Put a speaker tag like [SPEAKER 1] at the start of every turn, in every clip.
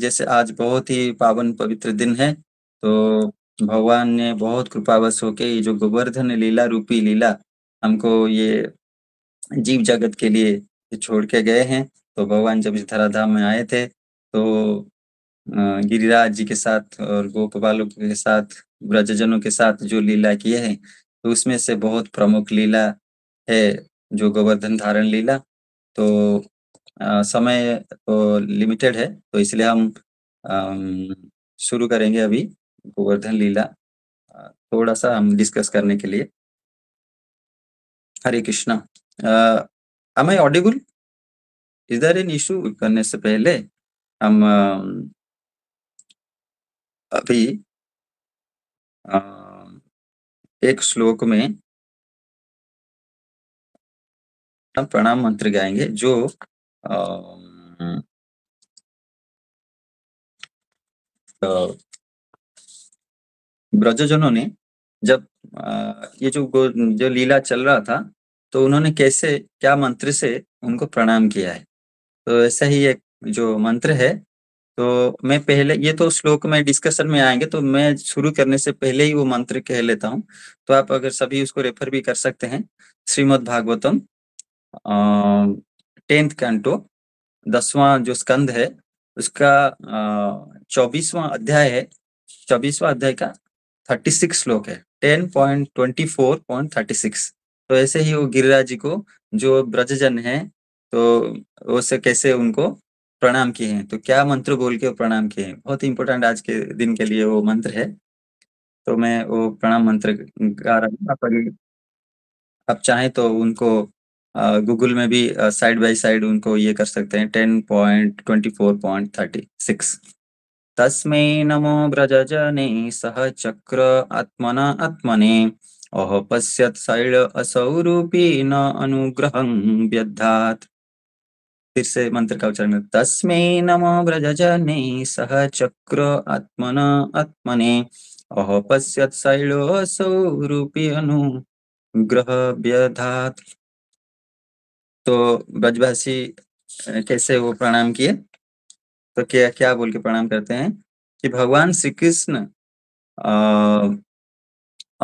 [SPEAKER 1] जैसे आज बहुत ही पावन पवित्र दिन है तो भगवान ने बहुत कृपावश होके ये जो गोवर्धन लीला रूपी लीला हमको ये जीव जगत के लिए छोड़ के गए हैं तो भगवान जब इस धराधाम में आए थे तो गिरिराज जी के साथ और गोपालों के साथ ब्रजजनों के साथ जो लीला किए हैं तो उसमें से बहुत प्रमुख लीला है जो गोवर्धन धारण लीला तो आ, समय तो लिमिटेड है तो इसलिए हम शुरू करेंगे अभी गोवर्धन लीला थोड़ा सा हम डिस्कस करने के लिए हरे कृष्णा एम आई ऑडिबुल इधर एन इशू करने से पहले हम अभी एक श्लोक में हम प्रणाम मंत्र गाएंगे जो um, तो ब्रजजनों ने जब ये जो जो लीला चल रहा था तो उन्होंने कैसे क्या मंत्र से उनको प्रणाम किया है तो ऐसा ही एक जो मंत्र है तो मैं पहले ये तो श्लोक में डिस्कशन में आएंगे तो मैं शुरू करने से पहले ही वो मंत्र कह लेता हूँ तो आप अगर सभी उसको रेफर भी कर सकते हैं श्रीमद भागवतम टेंथ कैंटो दसवां जो स्कंद है उसका चौबीसवा अध्याय है चौबीसवा अध्याय का थर्टी सिक्स श्लोक है ten point twenty four point thirty six तो ऐसे ही वो गिरिराज जी को जो ब्रजजन है तो उसे कैसे उनको प्रणाम किए हैं तो क्या मंत्र बोल के प्रणाम किए हैं बहुत इंपॉर्टेंट आज के दिन के लिए वो मंत्र है तो मैं वो प्रणाम मंत्र गा रहा हूँ आप चाहें तो उनको गूगल में भी साइड बाय साइड उनको ये कर सकते हैं ten point twenty four point thirty six तस्मे नमो जने सह चक्र आत्मना आत्मने अह पश्यत शैल असौरूपी न अनुग्रह व्यधात फिर से मंत्र का उच्चारण तस्मे नमो जने सह चक्र आत्मना आत्मने अह पश्यत शैल असौरूपी अनुग्रह व्यधात तो ब्रजभाषी कैसे वो प्रणाम किए तो क्या क्या बोल के प्रणाम करते हैं कि भगवान श्री कृष्ण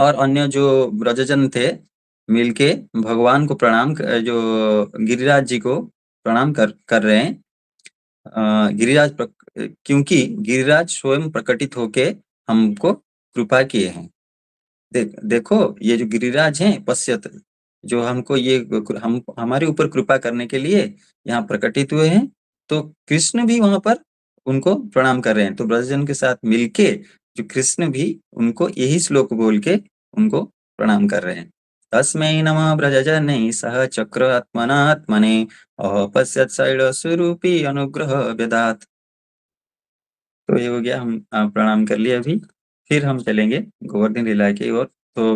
[SPEAKER 1] और अन्य जो ब्रजजन थे मिलके भगवान को प्रणाम जो गिरिराज जी को प्रणाम कर कर रहे हैं गिरिराज क्योंकि गिरिराज स्वयं प्रकटित होके हमको कृपा किए हैं देख देखो ये जो गिरिराज हैं पश्यत जो हमको ये हम हमारे ऊपर कृपा करने के लिए यहाँ प्रकटित हुए हैं तो कृष्ण भी वहां पर उनको प्रणाम कर रहे हैं तो ब्रजजन के साथ मिलके जो कृष्ण भी उनको यही श्लोक बोल के उनको प्रणाम कर रहे हैं तस्मय नम ब्रजजन सह चक्र आत्मनात्मने स्वरूपी अनुग्रह व्यदात तो ये हो गया हम प्रणाम कर लिए अभी फिर हम चलेंगे गोवर्धन लीला की ओर तो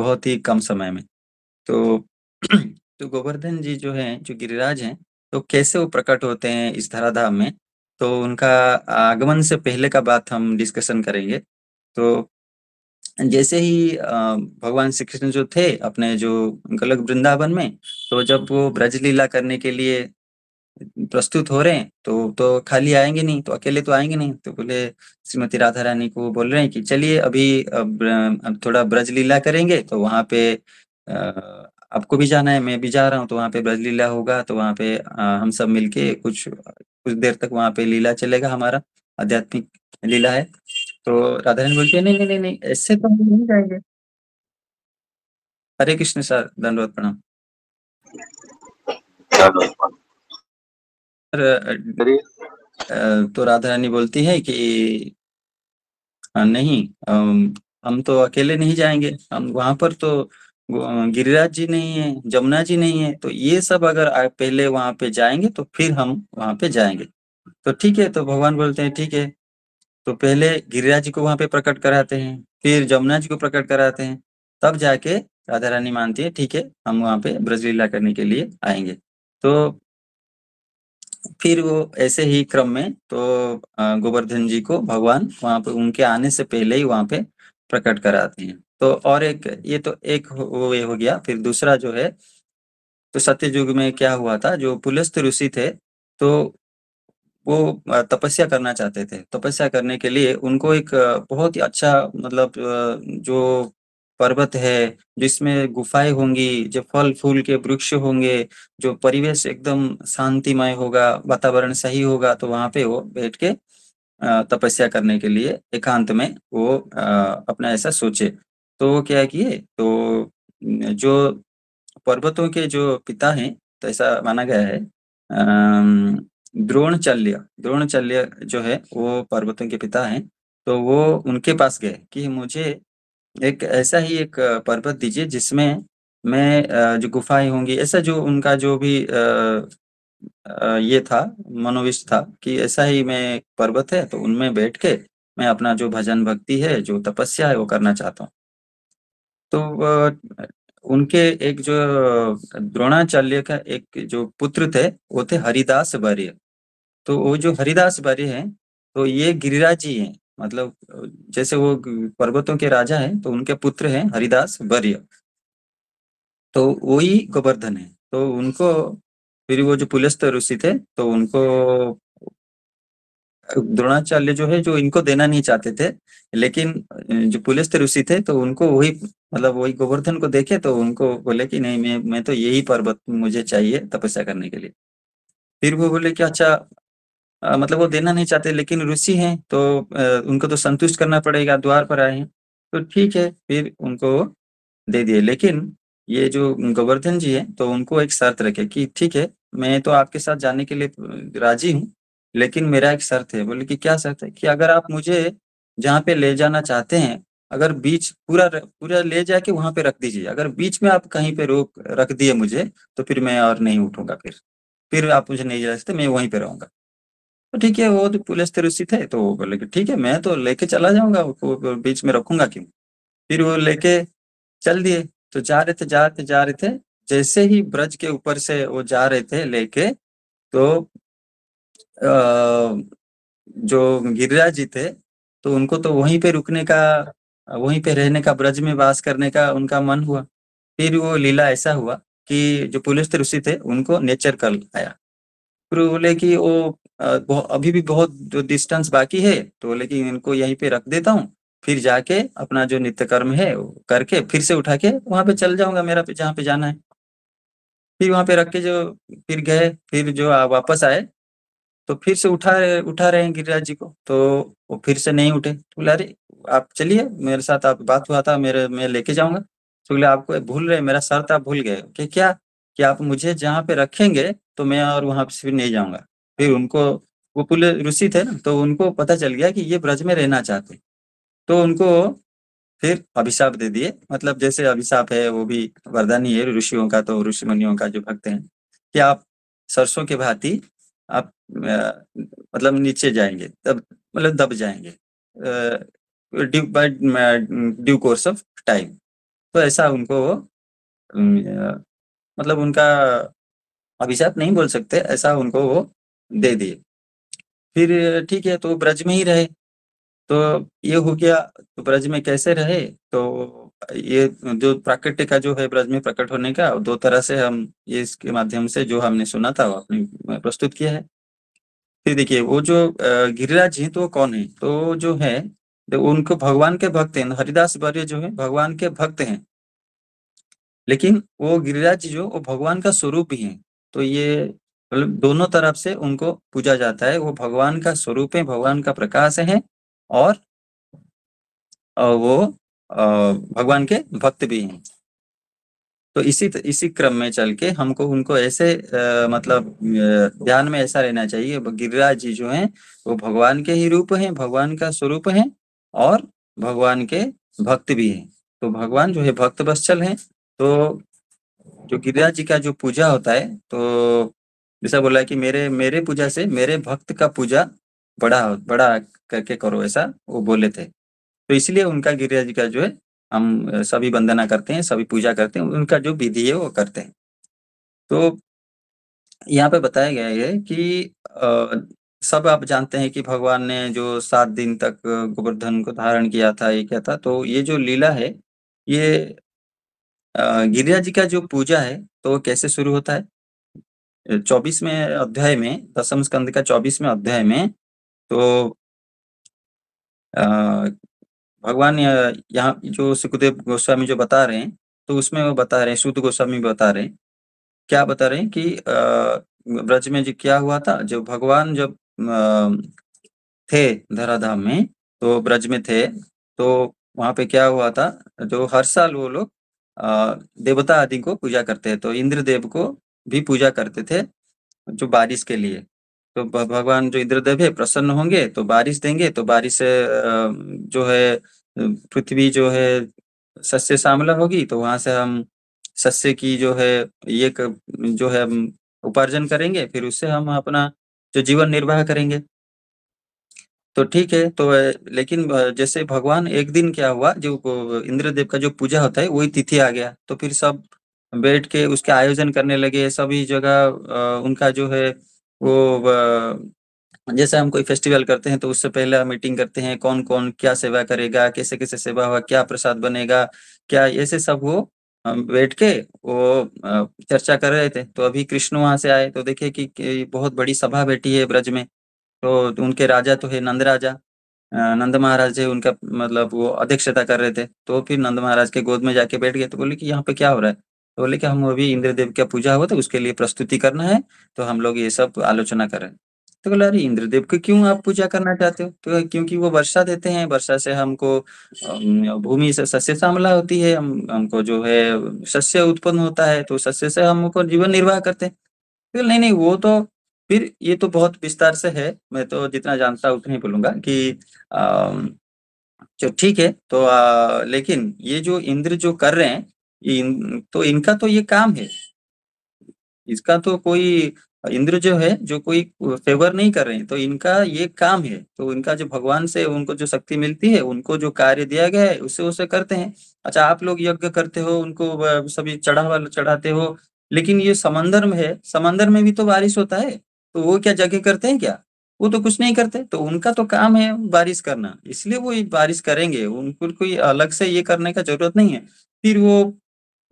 [SPEAKER 1] बहुत ही कम समय में तो तो गोवर्धन जी जो है जो गिरिराज हैं, तो कैसे वो प्रकट होते हैं इस धराधाम में? तो उनका आगमन से पहले का बात हम डिस्कशन करेंगे। तो जैसे ही भगवान श्री कृष्ण जो थे अपने जो गोलक वृंदावन में, तो जब वो ब्रज लीला करने के लिए प्रस्तुत हो रहे हैं, तो तो खाली आएंगे नहीं, तो अकेले तो आएंगे नहीं। तो बोले श्रीमती राधा रानी को बोल रहे हैं कि चलिए अभी अब अब थोड़ा ब्रज लीला करेंगे, तो वहां पे आपको भी जाना है, मैं भी जा रहा हूँ, तो वहाँ पे ब्रजलीला होगा, तो वहाँ पे हम सब मिलके कुछ कुछ देर तक वहाँ पे लीला चलेगा हमारा, आध्यात्मिक लीला है। तो राधा रानी बोलती है, "नहीं, नहीं, नहीं, ऐसे तो हम नहीं जाएंगे हरे कृष्ण सर, धन्यवाद प्रणाम। तो राधा रानी बोलती है कि हाँ, नहीं हम तो अकेले नहीं जाएंगे हम वहां पर तो गिरिराज जी नहीं है जमुना जी नहीं है तो ये सब अगर पहले वहां पे जाएंगे तो फिर हम वहां पे जाएंगे तो ठीक है तो भगवान बोलते हैं ठीक है तो पहले गिरिराज जी को वहां पे प्रकट कराते हैं फिर जमुना जी को प्रकट कराते हैं तब जाके राधा रानी मानती है ठीक है हम वहां पे ब्रजलीला करने के लिए आएंगे तो फिर वो ऐसे ही क्रम में तो गोवर्धन जी को भगवान वहां पे उनके आने से पहले ही वहां पे प्रकट कराती हैं तो और एक ये तो एक हो, हो गया फिर दूसरा जो है तो युग में क्या हुआ था जो पुलस्त ऋषि थे तो वो तपस्या करना चाहते थे तपस्या करने के लिए उनको एक बहुत ही अच्छा मतलब जो पर्वत है जिसमें गुफाएं होंगी जो फल फूल के वृक्ष होंगे जो परिवेश एकदम शांतिमय होगा वातावरण सही होगा तो वहां पे वो बैठ के तपस्या करने के लिए एकांत में वो अपना ऐसा सोचे तो वो क्या किए तो जो पर्वतों के जो पिता हैं तो ऐसा माना गया है द्रोणचल्य द्रोणचल्य जो है वो पर्वतों के पिता हैं तो वो उनके पास गए कि मुझे एक ऐसा ही एक पर्वत दीजिए जिसमें मैं जो गुफाएं होंगी ऐसा जो उनका जो भी ये था मनोविश था कि ऐसा ही मैं एक पर्वत है तो उनमें बैठ के मैं अपना जो भजन भक्ति है जो तपस्या है वो करना चाहता हूँ तो उनके एक जो द्रोणाचार्य का एक जो पुत्र थे वो थे हरिदास वर्य तो वो जो हरिदास वर्य हैं तो ये गिरिराज जी हैं मतलब जैसे वो पर्वतों के राजा हैं तो उनके पुत्र हैं हरिदास वर्य तो वही गोवर्धन है तो उनको फिर वो जो पुलस्त्य ऋषि थे तो उनको द्रोणाचार्य जो है जो इनको देना नहीं चाहते थे लेकिन जो पुलिस ऋषि थे तो उनको वही मतलब वही गोवर्धन को देखे तो उनको बोले कि नहीं मैं मैं तो यही पर्वत मुझे चाहिए तपस्या करने के लिए फिर वो बोले कि अच्छा आ, मतलब वो देना नहीं चाहते लेकिन ऋषि हैं तो आ, उनको तो संतुष्ट करना पड़ेगा द्वार पर आए हैं तो ठीक है फिर उनको दे दिए लेकिन ये जो गोवर्धन जी है तो उनको एक शर्त रखे कि ठीक है मैं तो आपके साथ जाने के लिए राजी हूँ लेकिन मेरा एक शर्त है बोले कि क्या शर्त है कि अगर आप मुझे जहाँ पे ले जाना चाहते हैं अगर बीच पूरा पूरा ले जाके वहां पे रख दीजिए अगर बीच में आप कहीं पे रोक रख दिए मुझे तो फिर मैं और नहीं उठूंगा फिर फिर आप मुझे नहीं जा सकते मैं वहीं पे रहूंगा तो ठीक है वो तो पुलिस तिरुसी तो थे तो वो बोले कि ठीक है मैं तो लेके चला जाऊंगा बीच में रखूंगा क्यों फिर वो लेके चल दिए तो जा रहे थे जा रहे थे जा रहे थे जैसे ही ब्रज के ऊपर से वो जा रहे थे लेके तो आ, जो गिरिराज जी थे तो उनको तो वहीं पे रुकने का वहीं पे रहने का ब्रज में वास करने का उनका मन हुआ फिर वो लीला ऐसा हुआ कि जो पुलिस ऋषि थे उनको नेचर कर आया फिर बोले कि वो अभी भी बहुत जो डिस्टेंस बाकी है तो बोले कि इनको यहीं पे रख देता हूँ फिर जाके अपना जो नित्य कर्म है वो करके फिर से उठा के वहां पे चल जाऊंगा मेरा पे जहाँ पे जाना है फिर वहां पे रख के जो फिर गए फिर जो वापस आए तो फिर से उठा उठा रहे हैं गिरिराज जी को तो वो फिर से नहीं उठे तो बोला अरे आप चलिए मेरे साथ आप बात हुआ था मेरे मैं लेके जाऊंगा तो बोले आपको भूल रहे मेरा सर था भूल गए कि क्या कि आप मुझे जहाँ पे रखेंगे तो मैं और वहां से फिर नहीं जाऊंगा फिर उनको वो पुल ऋषि थे ना तो उनको पता चल गया कि ये ब्रज में रहना चाहते तो उनको फिर अभिशाप दे दिए मतलब जैसे अभिशाप है वो भी वरदान ही है ऋषियों का तो ऋषि मुनियों का जो भक्त हैं कि आप सरसों के भांति आप मतलब नीचे जाएंगे तब मतलब दब जाएंगे due by due course of time तो ऐसा उनको मतलब उनका अभिशाप नहीं बोल सकते ऐसा उनको वो दे दिए फिर ठीक है तो ब्रज में ही रहे तो ये हो गया तो ब्रज में कैसे रहे तो ये जो प्राकृत्य का जो है ब्रज में प्रकट होने का दो तरह से हम ये इसके माध्यम से जो हमने सुना था वो आपने प्रस्तुत किया है फिर देखिए वो जो गिरिराज हैं तो वो कौन है तो जो है तो उनको भगवान के भक्त हैं हरिदास वर्य जो है भगवान के भक्त हैं लेकिन वो गिरिराज जो वो भगवान का स्वरूप भी है तो ये मतलब दोनों तरफ से उनको पूजा जाता है वो भगवान का स्वरूप है भगवान का प्रकाश है और वो भगवान के भक्त भी हैं तो इसी इसी क्रम में चल के हमको उनको ऐसे आ, मतलब ध्यान में ऐसा रहना चाहिए गिरिराज जी जो हैं वो भगवान के ही रूप हैं भगवान का स्वरूप हैं और भगवान के भक्त भी हैं तो भगवान जो है भक्त बश्चल हैं तो जो गिरिराज जी का जो पूजा होता है तो जैसा बोला कि मेरे मेरे पूजा से मेरे भक्त का पूजा बड़ा बड़ा करके करो ऐसा वो बोले थे तो इसलिए उनका गिरिराज जी का जो है हम सभी वंदना करते हैं सभी पूजा करते हैं उनका जो विधि है वो करते हैं तो यहाँ पे बताया गया है कि आ, सब आप जानते हैं कि भगवान ने जो सात दिन तक गोवर्धन को धारण किया था ये क्या था तो ये जो लीला है ये गिरिराज जी का जो पूजा है तो कैसे शुरू होता है चौबीसवें अध्याय में दसम स्कंद का चौबीसवें अध्याय में तो आ, भगवान यहाँ जो सुखदेव गोस्वामी जो बता रहे हैं, तो उसमें वो बता रहे हैं शुद्ध गोस्वामी बता रहे हैं। क्या बता रहे हैं कि ब्रज में जो क्या हुआ था जो भगवान जब थे धराधाम में तो ब्रज में थे, तो वहां पे क्या हुआ था जो हर साल वो लोग देवता आदि को पूजा करते हैं, तो इंद्र देव को भी पूजा करते थे, जो बारिश के लिए। तो भगवान जो इंद्रदेव है प्रसन्न होंगे तो बारिश देंगे तो बारिश जो है पृथ्वी जो है सस्य शामला होगी तो वहां से हम सस्य की जो है ये जो है उपार्जन करेंगे फिर उससे हम अपना जो जीवन निर्वाह करेंगे तो ठीक है तो लेकिन जैसे भगवान एक दिन क्या हुआ जो इंद्रदेव का जो पूजा होता है वही तिथि आ गया तो फिर सब बैठ के उसके आयोजन करने लगे सभी जगह उनका जो है वो जैसे हम कोई फेस्टिवल करते हैं तो उससे पहले मीटिंग करते हैं कौन कौन क्या सेवा करेगा कैसे कैसे सेवा होगा क्या प्रसाद बनेगा क्या ऐसे सब वो बैठ के वो चर्चा कर रहे थे तो अभी कृष्ण वहां से आए तो देखे कि, कि बहुत बड़ी सभा बैठी है ब्रज में तो, तो उनके राजा तो है नंद राजा नंद महाराज है उनका मतलब वो अध्यक्षता कर रहे थे तो फिर नंद महाराज के गोद में जाके बैठ गए तो बोले कि यहाँ पे क्या हो रहा है तो बोले कि हम अभी इंद्रदेव का पूजा हुआ था उसके लिए प्रस्तुति करना है तो हम लोग ये सब आलोचना कर रहे हैं तो बोले अरे इंद्रदेव की क्यों आप पूजा करना चाहते हो तो क्योंकि वो वर्षा देते हैं वर्षा से हमको भूमि से सस्य श्यामला होती है हम हमको जो है सस्य उत्पन्न होता है तो सस्य से हमको जीवन निर्वाह करते हैं तो नहीं नहीं वो तो फिर ये तो बहुत विस्तार से है मैं तो जितना जानता उतना ही बोलूंगा कि अः जो ठीक है तो आ, लेकिन ये जो इंद्र जो कर रहे हैं इन तो इनका तो ये काम है इसका तो कोई इंद्र जो है जो कोई फेवर नहीं कर रहे हैं तो इनका ये काम है तो इनका जो भगवान से उनको जो शक्ति मिलती है उनको जो कार्य दिया गया है उसे उसे करते हैं अच्छा आप लोग यज्ञ करते हो उनको सभी चढ़ावा चढ़ाते हो लेकिन ये समंदर में है समंदर में भी तो बारिश होता है तो वो क्या जगह करते हैं क्या वो तो कुछ नहीं करते तो उनका तो काम है बारिश करना इसलिए वो बारिश करेंगे उनको कोई अलग से ये करने का जरूरत नहीं है फिर वो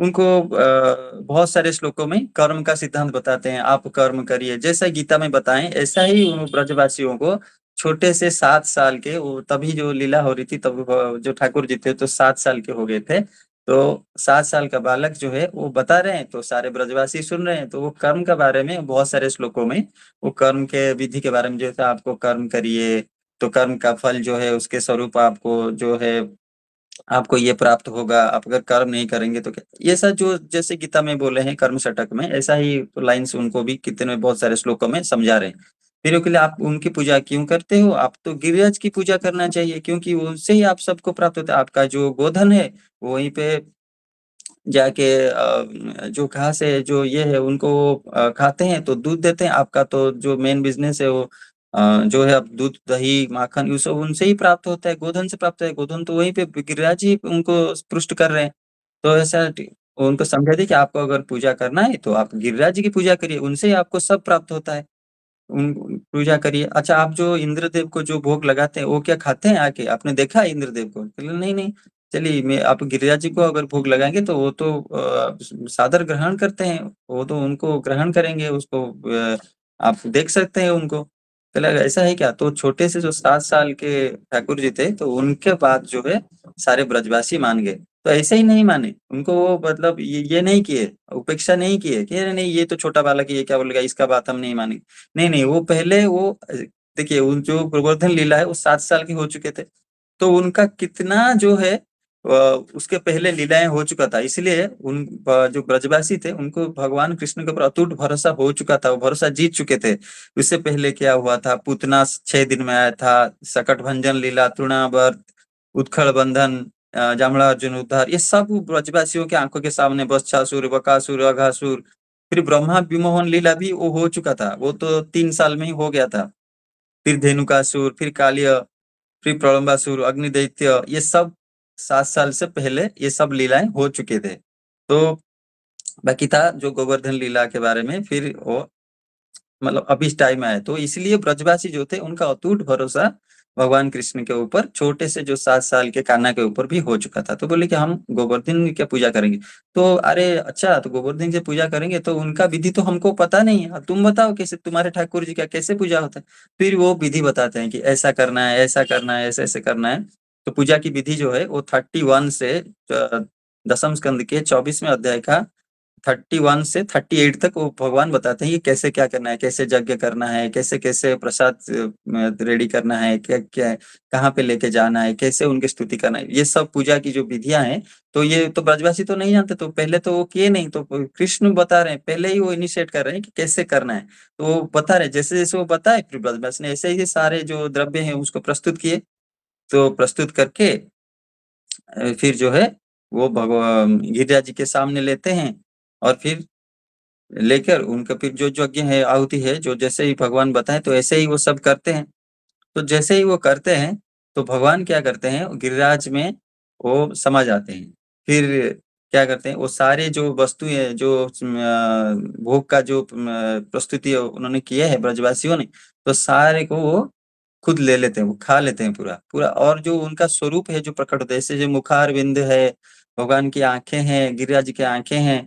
[SPEAKER 1] उनको बहुत सारे श्लोकों में कर्म का सिद्धांत बताते हैं आप कर्म करिए जैसा गीता में बताएं ऐसा ही उन ब्रजवासियों को छोटे से सात साल के वो तभी जो लीला हो रही थी तब जो ठाकुर जी थे तो सात साल के हो गए थे तो सात साल का बालक जो है वो बता रहे हैं तो सारे ब्रजवासी सुन रहे हैं तो वो कर्म के बारे में बहुत सारे श्लोकों में वो कर्म के विधि के बारे में जो है आपको कर्म करिए तो कर्म का फल जो है उसके स्वरूप आपको जो है आपको ये प्राप्त होगा आप अगर कर्म नहीं करेंगे तो क्या ये सब जो जैसे गीता में बोले हैं कर्म शटक में ऐसा ही लाइन्स उनको भी कितने बहुत सारे श्लोकों में समझा रहे हैं फिर के लिए आप उनकी पूजा क्यों करते हो आप तो गिरिराज की पूजा करना चाहिए क्योंकि उनसे ही आप सबको प्राप्त होता है आपका जो गोधन है वहीं पे जाके जो घास है जो ये है उनको खाते हैं तो दूध देते हैं आपका तो जो मेन बिजनेस है वो जो है अब दूध दही माखन ये सब उनसे ही प्राप्त होता है गोधन से प्राप्त है गोधन तो वहीं पे गिरिराज ही उनको पुष्ट कर रहे हैं तो ऐसा उनको समझा दे कि आपको अगर पूजा करना है तो आप गिरिराज जी की पूजा करिए उनसे ही आपको सब प्राप्त होता है उन पूजा करिए अच्छा आप जो इंद्रदेव को जो भोग लगाते हैं वो क्या खाते हैं आके आपने देखा इंद्रदेव को चलिए नहीं नहीं चलिए मैं आप गिरिराज जी को अगर भोग लगाएंगे तो वो तो सादर ग्रहण करते हैं वो तो उनको ग्रहण करेंगे उसको आप देख सकते हैं उनको मतलब ऐसा है क्या तो छोटे से जो सात साल के ठाकुर जी थे तो उनके बाद जो है सारे ब्रजवासी मान गए तो ऐसे ही नहीं माने उनको वो मतलब ये, ये नहीं किए उपेक्षा नहीं किए कि नहीं ये तो छोटा बालक ये क्या बोलेगा इसका बात हम नहीं माने नहीं नहीं वो पहले वो देखिए उन जो गोवर्धन लीला है वो सात साल के हो चुके थे तो उनका कितना जो है उसके पहले लीलाएं हो चुका था इसलिए उन जो ब्रजवासी थे उनको भगवान कृष्ण के ऊपर अटूट भरोसा हो चुका था वो भरोसा जीत चुके थे उससे पहले क्या हुआ था पूतना छह दिन में आया था सकट भंजन लीला तृणावर्त उत्खड़ बंधन जामला अर्जुन उद्धार ये सब ब्रजवासियों के आंखों के सामने बस्छासुर बकासुर अघासुर फिर ब्रह्मा विमोहन लीला भी वो हो चुका था वो तो तीन साल में ही हो गया था फिर धेनुकासुर फिर कालिय फिर प्रलम्बासुर अग्निदैत्य ये सब सात साल से पहले ये सब लीलाएं हो चुके थे तो बाकी था जो गोवर्धन लीला के बारे में फिर वो मतलब अभी इस टाइम आए तो इसलिए ब्रजवासी जो थे उनका अतूट भरोसा भगवान कृष्ण के ऊपर छोटे से जो सात साल के कान्हा के ऊपर भी हो चुका था तो बोले कि हम गोवर्धन की पूजा करेंगे तो अरे अच्छा तो गोवर्धन से पूजा करेंगे तो उनका विधि तो हमको पता नहीं है तुम बताओ कैसे तुम्हारे ठाकुर जी का कैसे पूजा होता है फिर वो विधि बताते हैं कि ऐसा करना है ऐसा करना है ऐसे ऐसे करना है तो पूजा की विधि जो है वो थर्टी वन से दसम स्कंद के चौबीसवें अध्याय का थर्टी वन से थर्टी एट तक वो भगवान बताते हैं ये कैसे क्या करना है कैसे यज्ञ करना है कैसे कैसे प्रसाद रेडी करना है क्या क्या कहाँ पे लेके जाना है कैसे उनकी स्तुति करना है ये सब पूजा की जो विधियां हैं तो ये तो ब्रजवासी तो नहीं जानते तो पहले तो वो किए नहीं तो कृष्ण बता रहे हैं पहले ही वो इनिशिएट कर रहे हैं कि कैसे करना है तो वो बता रहे जैसे जैसे वो बताए फिर ब्रजवासी ने ऐसे ही सारे जो द्रव्य है उसको प्रस्तुत किए तो प्रस्तुत करके फिर जो है वो भगवान गिरिराज जी के सामने लेते हैं और फिर लेकर उनका फिर जो यज्ञ है आहुति है जो जैसे ही भगवान बताएं तो ऐसे ही वो सब करते हैं तो जैसे ही वो करते हैं तो भगवान क्या करते हैं गिरिराज में वो समा जाते हैं फिर क्या करते हैं वो सारे जो वस्तुएं जो भोग का जो प्रस्तुति उन्होंने किया है ब्रजवासियों ने तो सारे को वो खुद ले लेते हैं वो खा लेते हैं पूरा पूरा और जो उनका स्वरूप है जो प्रकट होता है जैसे जो मुखार बिंद है भगवान की आंखें हैं गिरिराज की आंखें हैं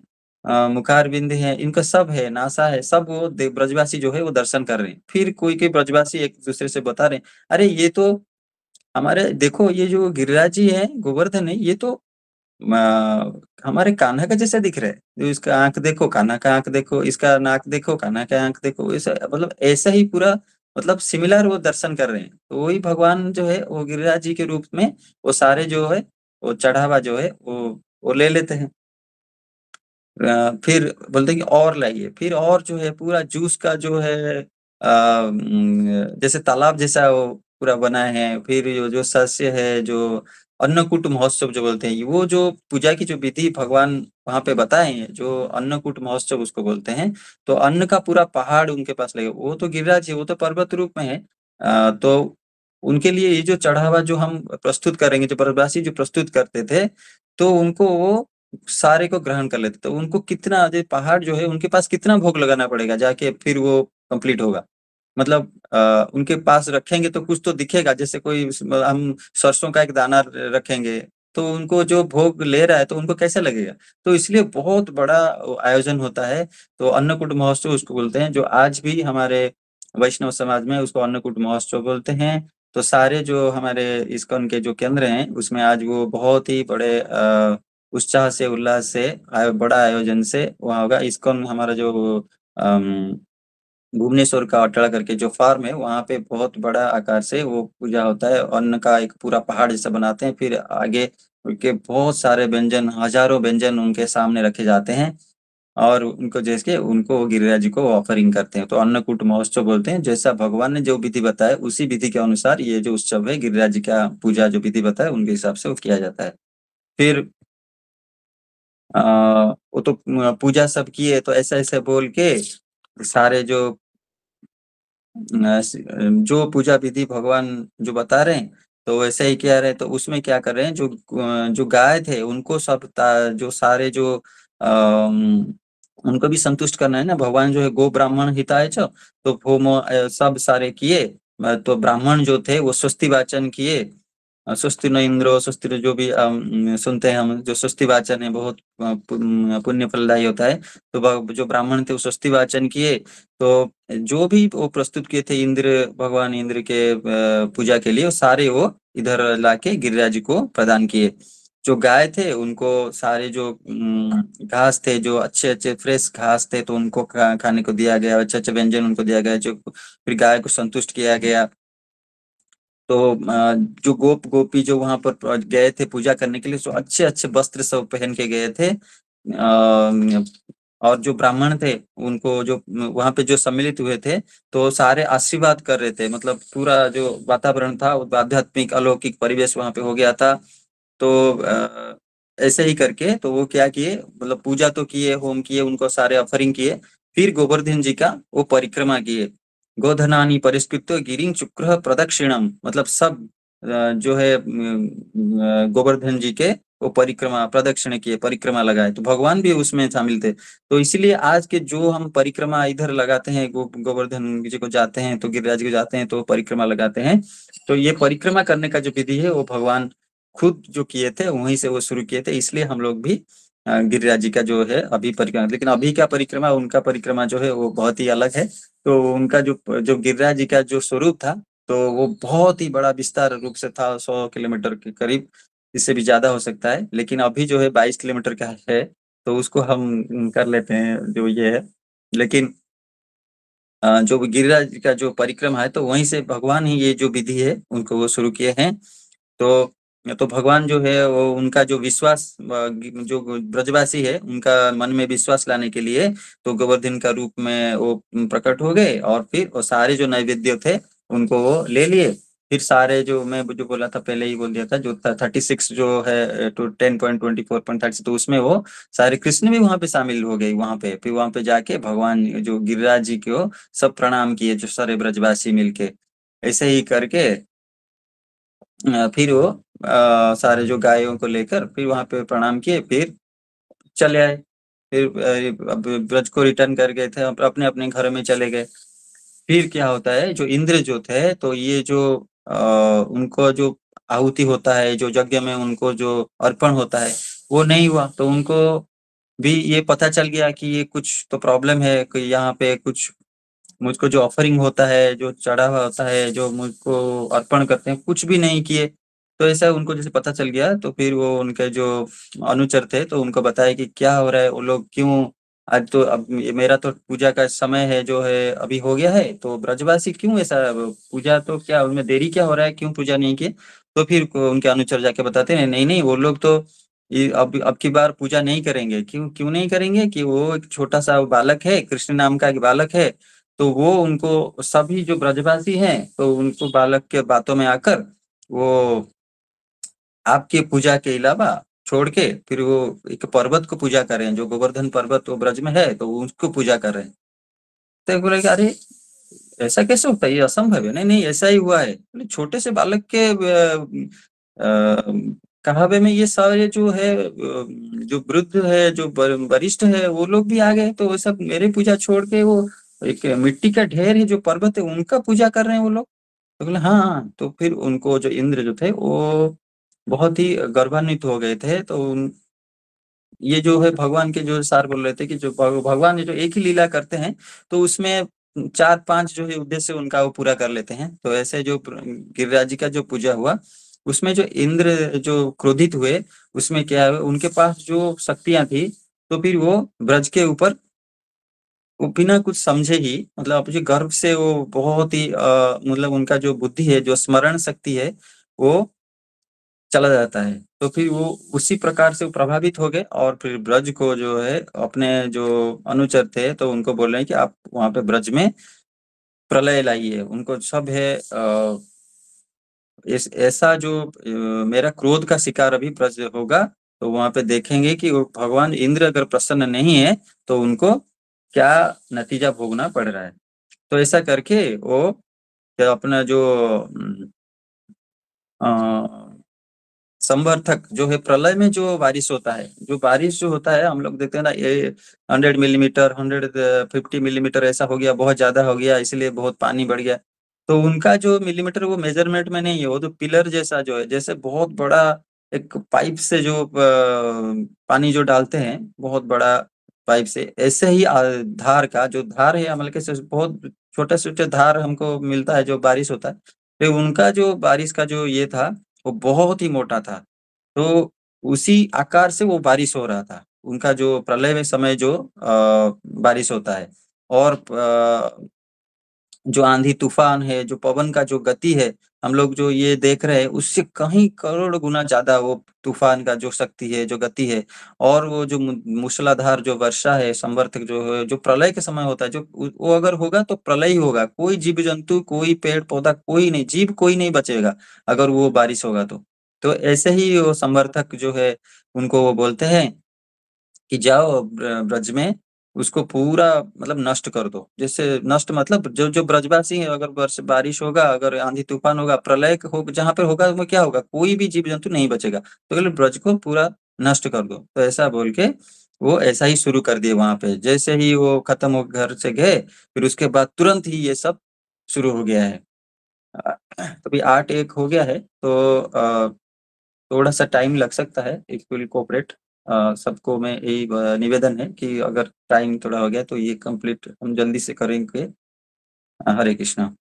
[SPEAKER 1] मुखार बिंद है इनका सब है नासा है सब वो ब्रजवासी जो है वो दर्शन कर रहे हैं फिर कोई कोई ब्रजवासी एक दूसरे से बता रहे हैं अरे ये तो हमारे देखो ये जो गिरिराज जी है गोवर्धन है ये तो आ, हमारे कान्हा का जैसा दिख रहा है जो इसका आंख देखो कान्हा का आंख देखो इसका नाक देखो कान्हा का आंख देखो ऐसा मतलब ऐसा ही पूरा मतलब सिमिलर वो दर्शन कर रहे हैं तो वही भगवान जो है वो गिरिराज जी के रूप में वो सारे जो है वो चढ़ावा जो है वो वो ले लेते हैं फिर बोलते हैं कि और लाइए फिर और जो है पूरा जूस का जो है आ, जैसे तालाब जैसा वो पूरा बना है फिर जो सस्य है जो अन्नकूट महोत्सव जो बोलते हैं वो जो पूजा की जो विधि भगवान वहां पे बताए हैं जो अन्नकूट महोत्सव उसको बोलते हैं तो अन्न का पूरा पहाड़ उनके पास लगेगा वो तो गिरिराज है वो तो पर्वत रूप में है आ, तो उनके लिए ये जो चढ़ावा जो हम प्रस्तुत करेंगे जो पर्ववासी जो प्रस्तुत करते थे तो उनको वो सारे को ग्रहण कर लेते तो उनको कितना पहाड़ जो है उनके पास कितना भोग लगाना पड़ेगा जाके फिर वो कंप्लीट होगा मतलब आ, उनके पास रखेंगे तो कुछ तो दिखेगा जैसे कोई हम सरसों का एक दाना रखेंगे तो उनको जो भोग ले रहा है तो उनको कैसे लगेगा तो इसलिए बहुत बड़ा आयोजन होता है तो अन्नकूट महोत्सव उसको बोलते हैं जो आज भी हमारे वैष्णव समाज में उसको अन्नकूट महोत्सव बोलते हैं तो सारे जो हमारे इसका उनके जो केंद्र हैं उसमें आज वो बहुत ही बड़े उत्साह से उल्लास से बड़ा आयोजन से वहाँ होगा इसकॉन हमारा जो भुवनेश्वर का अटड़ा करके जो फार्म है वहाँ पे बहुत बड़ा आकार से वो पूजा होता है अन्न का एक पूरा पहाड़ जैसा बनाते हैं फिर आगे उनके बहुत सारे व्यंजन हजारों व्यंजन उनके सामने रखे जाते हैं और उनको जैसे उनको गिरिराज जी को ऑफरिंग करते हैं तो अन्नकूट महोत्सव बोलते हैं जैसा भगवान ने जो विधि बताया उसी विधि के अनुसार ये जो उत्सव है गिरिराज जी का पूजा जो विधि बताया उनके हिसाब से वो किया जाता है फिर आ, वो तो पूजा सब किए तो ऐसा ऐसा बोल के सारे जो जो पूजा विधि भगवान जो बता रहे हैं तो वैसे ही क्या रहे तो उसमें क्या कर रहे हैं जो जो गाय थे उनको सब जो सारे जो अः उनको भी संतुष्ट करना है ना भगवान जो है गो ब्राह्मण हिताय तो होम सब सारे किए तो ब्राह्मण जो थे वो स्वस्ति वाचन किए स्वस्ति न इंद्र स्वस्ति जो भी अं, आ, सुनते हैं हम जो स्वस्ति वाचन है बहुत पुण्य फलदायी होता है तो जो ब्राह्मण थे वो स्वस्ति वाचन किए तो जो भी वो प्रस्तुत किए थे इंद्र भगवान इंद्र के पूजा के लिए वो सारे वो इधर लाके गिरिराज को प्रदान किए जो गाय थे उनको सारे जो घास थे जो अच्छे अच्छे फ्रेश घास थे तो उनको खाने को दिया गया अच्छे अच्छे व्यंजन उनको दिया गया जो फिर गाय को संतुष्ट किया गया तो जो गोप गोपी जो वहां पर गए थे पूजा करने के लिए तो अच्छे अच्छे वस्त्र सब पहन के गए थे और जो ब्राह्मण थे उनको जो वहां पे जो सम्मिलित हुए थे तो सारे आशीर्वाद कर रहे थे मतलब पूरा जो वातावरण था आध्यात्मिक अलौकिक परिवेश वहां पे हो गया था तो ऐसे ही करके तो वो क्या किए मतलब पूजा तो किए होम किए उनको सारे ऑफरिंग किए फिर गोवर्धन जी का वो परिक्रमा किए गोधनानी परिष्कृत गिरिंग चुक्र प्रदक्षिणम मतलब सब जो है गोवर्धन जी के वो परिक्रमा प्रदक्षिण किए परिक्रमा लगाए तो भगवान भी उसमें शामिल थे तो इसलिए आज के जो हम परिक्रमा इधर लगाते हैं गो, गोवर्धन जी को जाते हैं तो गिरिराज को जाते हैं तो परिक्रमा लगाते हैं तो ये परिक्रमा करने का जो विधि है वो भगवान खुद जो किए थे वहीं से वो शुरू किए थे इसलिए हम लोग भी गिरिराज जी का जो है अभी परिक्रमा लेकिन अभी का परिक्रमा उनका परिक्रमा जो है वो बहुत ही अलग है तो उनका जो जो गिरिराज जी का जो स्वरूप था तो वो बहुत ही बड़ा विस्तार रूप से था सौ किलोमीटर के करीब इससे भी ज्यादा हो सकता है लेकिन अभी जो है बाईस किलोमीटर का है तो उसको हम कर लेते हैं जो ये है लेकिन जो गिरिराज का जो परिक्रमा है तो वहीं से भगवान ही ये जो विधि है उनको वो शुरू किए हैं तो तो भगवान जो है वो उनका जो विश्वास जो ब्रजवासी है उनका मन में विश्वास लाने के लिए तो गोवर्धन का रूप में वो प्रकट हो गए और फिर वो सारे जो नैवेद्य थे उनको वो ले लिए फिर सारे जो मैं जो बोला था पहले ही बोल दिया था जो थर्टी सिक्स जो है तो ten point twenty four point thirty तो उसमें वो सारे कृष्ण भी वहां पे शामिल हो गए वहां पे फिर वहां पे जाके भगवान जो गिरिराज जी को सब प्रणाम किए जो सारे ब्रजवासी मिलके ऐसे ही करके फिर वो आ, सारे जो गायों को लेकर फिर वहां पे प्रणाम किए फिर चले आए फिर ब्रज को रिटर्न कर गए थे अपने अपने घर में चले गए फिर क्या होता है जो इंद्र जो थे तो ये जो आ, उनको जो आहुति होता है जो यज्ञ में उनको जो अर्पण होता है वो नहीं हुआ तो उनको भी ये पता चल गया कि ये कुछ तो प्रॉब्लम है कि यहाँ पे कुछ मुझको जो ऑफरिंग होता है जो चढ़ा हुआ होता है जो मुझको अर्पण करते हैं कुछ भी नहीं किए तो ऐसा उनको जैसे पता चल गया तो फिर वो उनके जो अनुचर थे तो उनको बताया कि क्या हो रहा है वो लोग क्यों आज तो अब मेरा तो पूजा का समय है जो है अभी हो गया है तो ब्रजवासी क्यों ऐसा पूजा तो क्या उनमें देरी क्या हो रहा है क्यों पूजा नहीं की तो फिर उनके अनुचर जाके बताते हैं नहीं नहीं वो लोग तो अब अब की बार पूजा नहीं करेंगे क्यों क्यों नहीं करेंगे कि वो एक छोटा सा बालक है कृष्ण नाम का एक बालक है तो वो उनको सभी जो ब्रजवासी हैं तो उनको बालक के बातों में आकर वो आपकी पूजा के अलावा छोड़ के फिर वो एक पर्वत को पूजा कर रहे हैं जो गोवर्धन पर्वत वो ब्रज में है तो उसको पूजा कर रहे हैं तो बोले अरे ऐसा कैसे होता है ये असंभव है नहीं नहीं ऐसा ही हुआ है बोले छोटे से बालक के कहावे में ये सारे जो है जो वृद्ध है जो वरिष्ठ है वो लोग भी आ गए तो वो सब मेरे पूजा छोड़ के वो एक मिट्टी का ढेर है जो पर्वत है उनका पूजा कर रहे हैं वो लोग तो बोले हाँ, हाँ तो फिर उनको जो इंद्र जो थे वो बहुत ही गर्वान्वित हो गए थे तो ये जो है भगवान के जो सार बोल रहे थे कि जो भगवान जो एक ही लीला करते हैं तो उसमें चार पांच जो है उद्देश्य उनका वो पूरा कर लेते हैं तो ऐसे जो गिरिराज जी का जो पूजा हुआ उसमें जो इंद्र जो क्रोधित हुए उसमें क्या है उनके पास जो शक्तियां थी तो फिर वो ब्रज के ऊपर वो बिना कुछ समझे ही मतलब अपने गर्व से वो बहुत ही मतलब उनका जो बुद्धि है जो स्मरण शक्ति है वो चला जाता है तो फिर वो उसी प्रकार से प्रभावित हो गए और फिर ब्रज को जो है अपने जो अनुचर थे तो उनको बोल रहे हैं कि आप वहां पे ब्रज में प्रलय लाइए उनको सब है इस ऐसा जो मेरा क्रोध का शिकार अभी ब्रज होगा तो वहां पे देखेंगे कि भगवान इंद्र अगर प्रसन्न नहीं है तो उनको क्या नतीजा भोगना पड़ रहा है तो ऐसा करके वो अपना जो अः संवर्धक जो है प्रलय में जो बारिश होता है जो बारिश जो होता है हम लोग देखते हैं ना ये hundred millimetre hundred fifty millimetre ऐसा हो गया बहुत ज्यादा हो गया इसलिए बहुत पानी बढ़ गया तो उनका जो मिलीमीटर वो मेजरमेंट में नहीं है वो तो पिलर जैसा जो है जैसे बहुत बड़ा एक पाइप से जो पानी जो डालते हैं बहुत बड़ा पाइप से ऐसे ही धार का जो धार है हमल के से बहुत छोटे छोटे धार हमको मिलता है जो बारिश होता है तो उनका जो बारिश का जो ये था वो बहुत ही मोटा था तो उसी आकार से वो बारिश हो रहा था उनका जो प्रलय में समय जो आ, बारिश होता है और आ, जो आंधी तूफान है जो पवन का जो गति है हम लोग जो ये देख रहे हैं उससे कहीं करोड़ गुना ज्यादा वो तूफान का जो शक्ति है जो गति है और वो जो मूसलाधार जो वर्षा है समर्थक जो है जो प्रलय के समय होता है जो वो अगर होगा तो प्रलय होगा कोई जीव जंतु कोई पेड़ पौधा कोई नहीं जीव कोई नहीं बचेगा अगर वो बारिश होगा तो तो ऐसे ही वो समर्थक जो है उनको वो बोलते हैं कि जाओ ब्रज में उसको पूरा मतलब नष्ट कर दो जैसे नष्ट मतलब जो जो ब्रजवासी है अगर वर्ष बारिश होगा अगर आंधी तूफान होगा प्रलय हो जहां पर होगा वो क्या होगा कोई भी जीव जंतु नहीं बचेगा तो बोले ब्रज को पूरा नष्ट कर दो तो ऐसा बोल के वो ऐसा ही शुरू कर दिए वहां पे जैसे ही वो खत्म हो घर से गए फिर उसके बाद तुरंत ही ये सब शुरू हो गया है अभी आठ एक हो गया है तो थोड़ा सा टाइम लग सकता है इट विल कोऑपरेट सबको मैं यही निवेदन है कि अगर टाइम थोड़ा हो गया तो ये कंप्लीट हम जल्दी से करेंगे हरे कृष्णा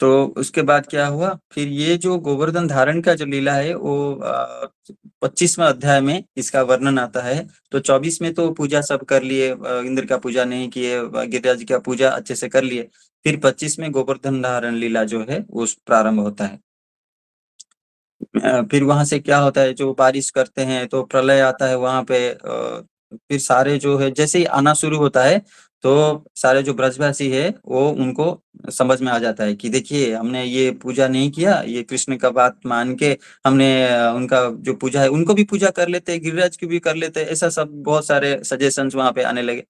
[SPEAKER 1] तो उसके बाद क्या हुआ फिर ये जो गोवर्धन धारण का जो लीला है वो पच्चीसवा अध्याय में इसका वर्णन आता है तो चौबीस में तो पूजा सब कर लिए इंद्र का पूजा नहीं किए गिरिराज जी का पूजा अच्छे से कर लिए फिर पच्चीस में गोवर्धन धारण लीला जो है वो प्रारंभ होता है फिर वहां से क्या होता है जो बारिश करते हैं तो प्रलय आता है वहां पे फिर सारे जो है जैसे ही आना शुरू होता है तो सारे जो ब्रजवासी है वो उनको समझ में आ जाता है कि देखिए हमने ये पूजा नहीं किया ये कृष्ण का बात मान के हमने उनका जो पूजा है उनको भी पूजा कर लेते हैं गिरिराज की भी कर लेते हैं ऐसा सब बहुत सारे सजेशन वहां पे आने लगे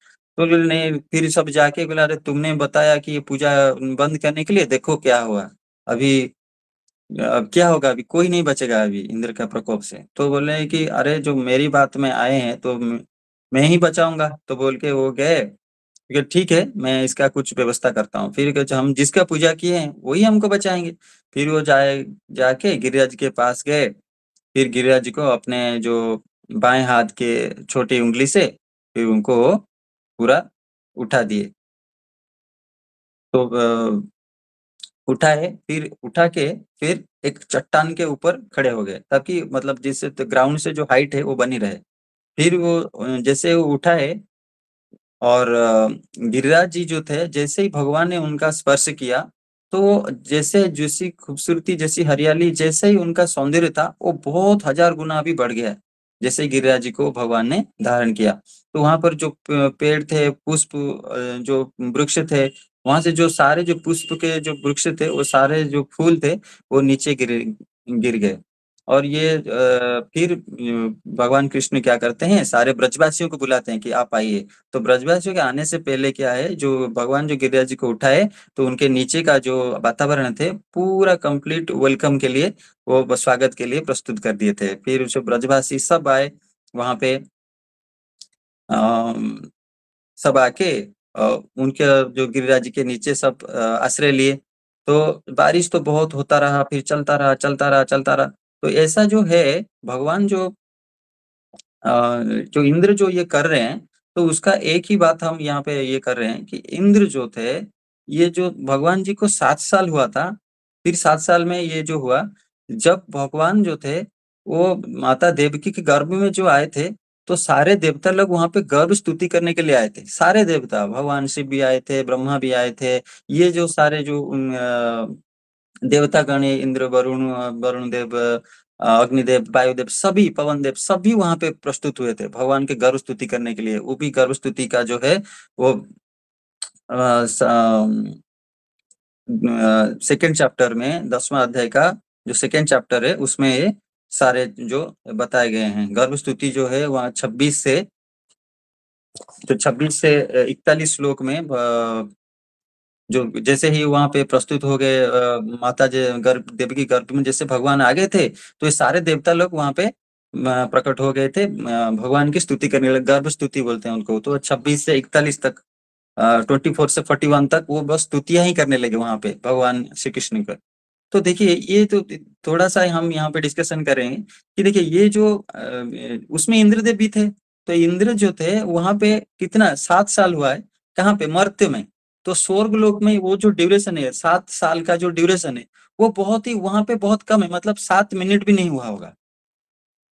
[SPEAKER 1] तो ने फिर सब जाके बोला अरे तुमने बताया कि ये पूजा बंद करने के लिए देखो क्या हुआ अभी अब क्या होगा अभी कोई नहीं बचेगा अभी इंद्र के प्रकोप से तो बोले कि अरे जो मेरी बात में आए हैं तो मैं ही बचाऊंगा तो बोल के वो गए ठीक है मैं इसका कुछ व्यवस्था करता हूँ फिर हम जिसका पूजा किए हैं वही हमको बचाएंगे फिर वो जाए जाके गिरिराज के पास गए फिर गिरिराज को अपने जो बाएं हाथ के छोटी उंगली से फिर उनको पूरा उठा दिए तो उठा है फिर उठा के फिर एक चट्टान के ऊपर खड़े हो गए ताकि मतलब जिससे तो ग्राउंड से जो हाइट है वो बनी रहे फिर वो जैसे वो है और गिरिराज जी जो थे जैसे ही भगवान ने उनका स्पर्श किया तो जैसे जैसी खूबसूरती जैसी हरियाली जैसे ही उनका सौंदर्य था वो बहुत हजार गुना अभी बढ़ गया जैसे गिरिराज जी को भगवान ने धारण किया तो वहां पर जो पेड़ थे पुष्प जो वृक्ष थे वहां से जो सारे जो पुष्प के जो वृक्ष थे वो सारे जो फूल थे वो नीचे गिर गिर गए और ये फिर भगवान कृष्ण क्या करते हैं सारे ब्रजवासियों को बुलाते हैं कि आप आइए तो ब्रजवासियों के आने से पहले क्या है जो भगवान जो गिरिराज जी को उठाए तो उनके नीचे का जो वातावरण थे पूरा कंप्लीट वेलकम के लिए वो स्वागत के लिए प्रस्तुत कर दिए थे फिर जो ब्रजवासी सब आए वहां पे आ, सब आके उनके जो गिरिराज के नीचे सब आश्रय लिए तो बारिश तो बहुत होता रहा फिर चलता रहा चलता रहा चलता रहा तो ऐसा जो है भगवान जो जो इंद्र जो ये कर रहे हैं तो उसका एक ही बात हम यहाँ पे ये कर रहे हैं कि इंद्र जो थे ये जो भगवान जी को सात साल हुआ था फिर सात साल में ये जो हुआ जब भगवान जो थे वो माता देवकी के गर्भ में जो आए थे तो सारे देवता लोग वहां पे गर्व स्तुति करने के लिए आए थे सारे देवता भगवान शिव भी आए थे ब्रह्मा भी आए थे ये जो सारे जो देवता गण इंद्र वरुण वरुण देव अग्निदेव वायुदेव सभी पवन देव सभी वहां पे प्रस्तुत हुए थे भगवान के गर्व स्तुति करने के लिए वो भी गर्व स्तुति का जो है वो सेकेंड चैप्टर में दसवा अध्याय का जो सेकेंड चैप्टर है उसमें सारे जो बताए गए हैं गर्भ स्तुति जो है वह 26 से तो 26 से 41 श्लोक में जो जैसे ही वहां पे प्रस्तुत हो गए माता जी गर्भ देवी की गर्भ में जैसे भगवान आ गए थे तो ये सारे देवता लोग वहां पे प्रकट हो गए थे भगवान की स्तुति करने लगे गर्भ स्तुति बोलते हैं उनको तो 26 से 41 तक ट्वेंटी फोर से 41 तक वो बस स्तुतियां ही करने लगे वहां पे भगवान श्री कृष्ण का तो देखिए ये तो थोड़ा सा हम यहाँ पे डिस्कशन हैं कि देखिए ये जो उसमें इंद्रदेव भी थे तो इंद्र जो थे वहां पे कितना सात साल हुआ है कहाँ पे मर्त्य में तो स्वर्ग लोक में वो जो ड्यूरेशन है सात साल का जो ड्यूरेशन है वो बहुत ही वहां पे बहुत कम है मतलब सात मिनट भी नहीं हुआ होगा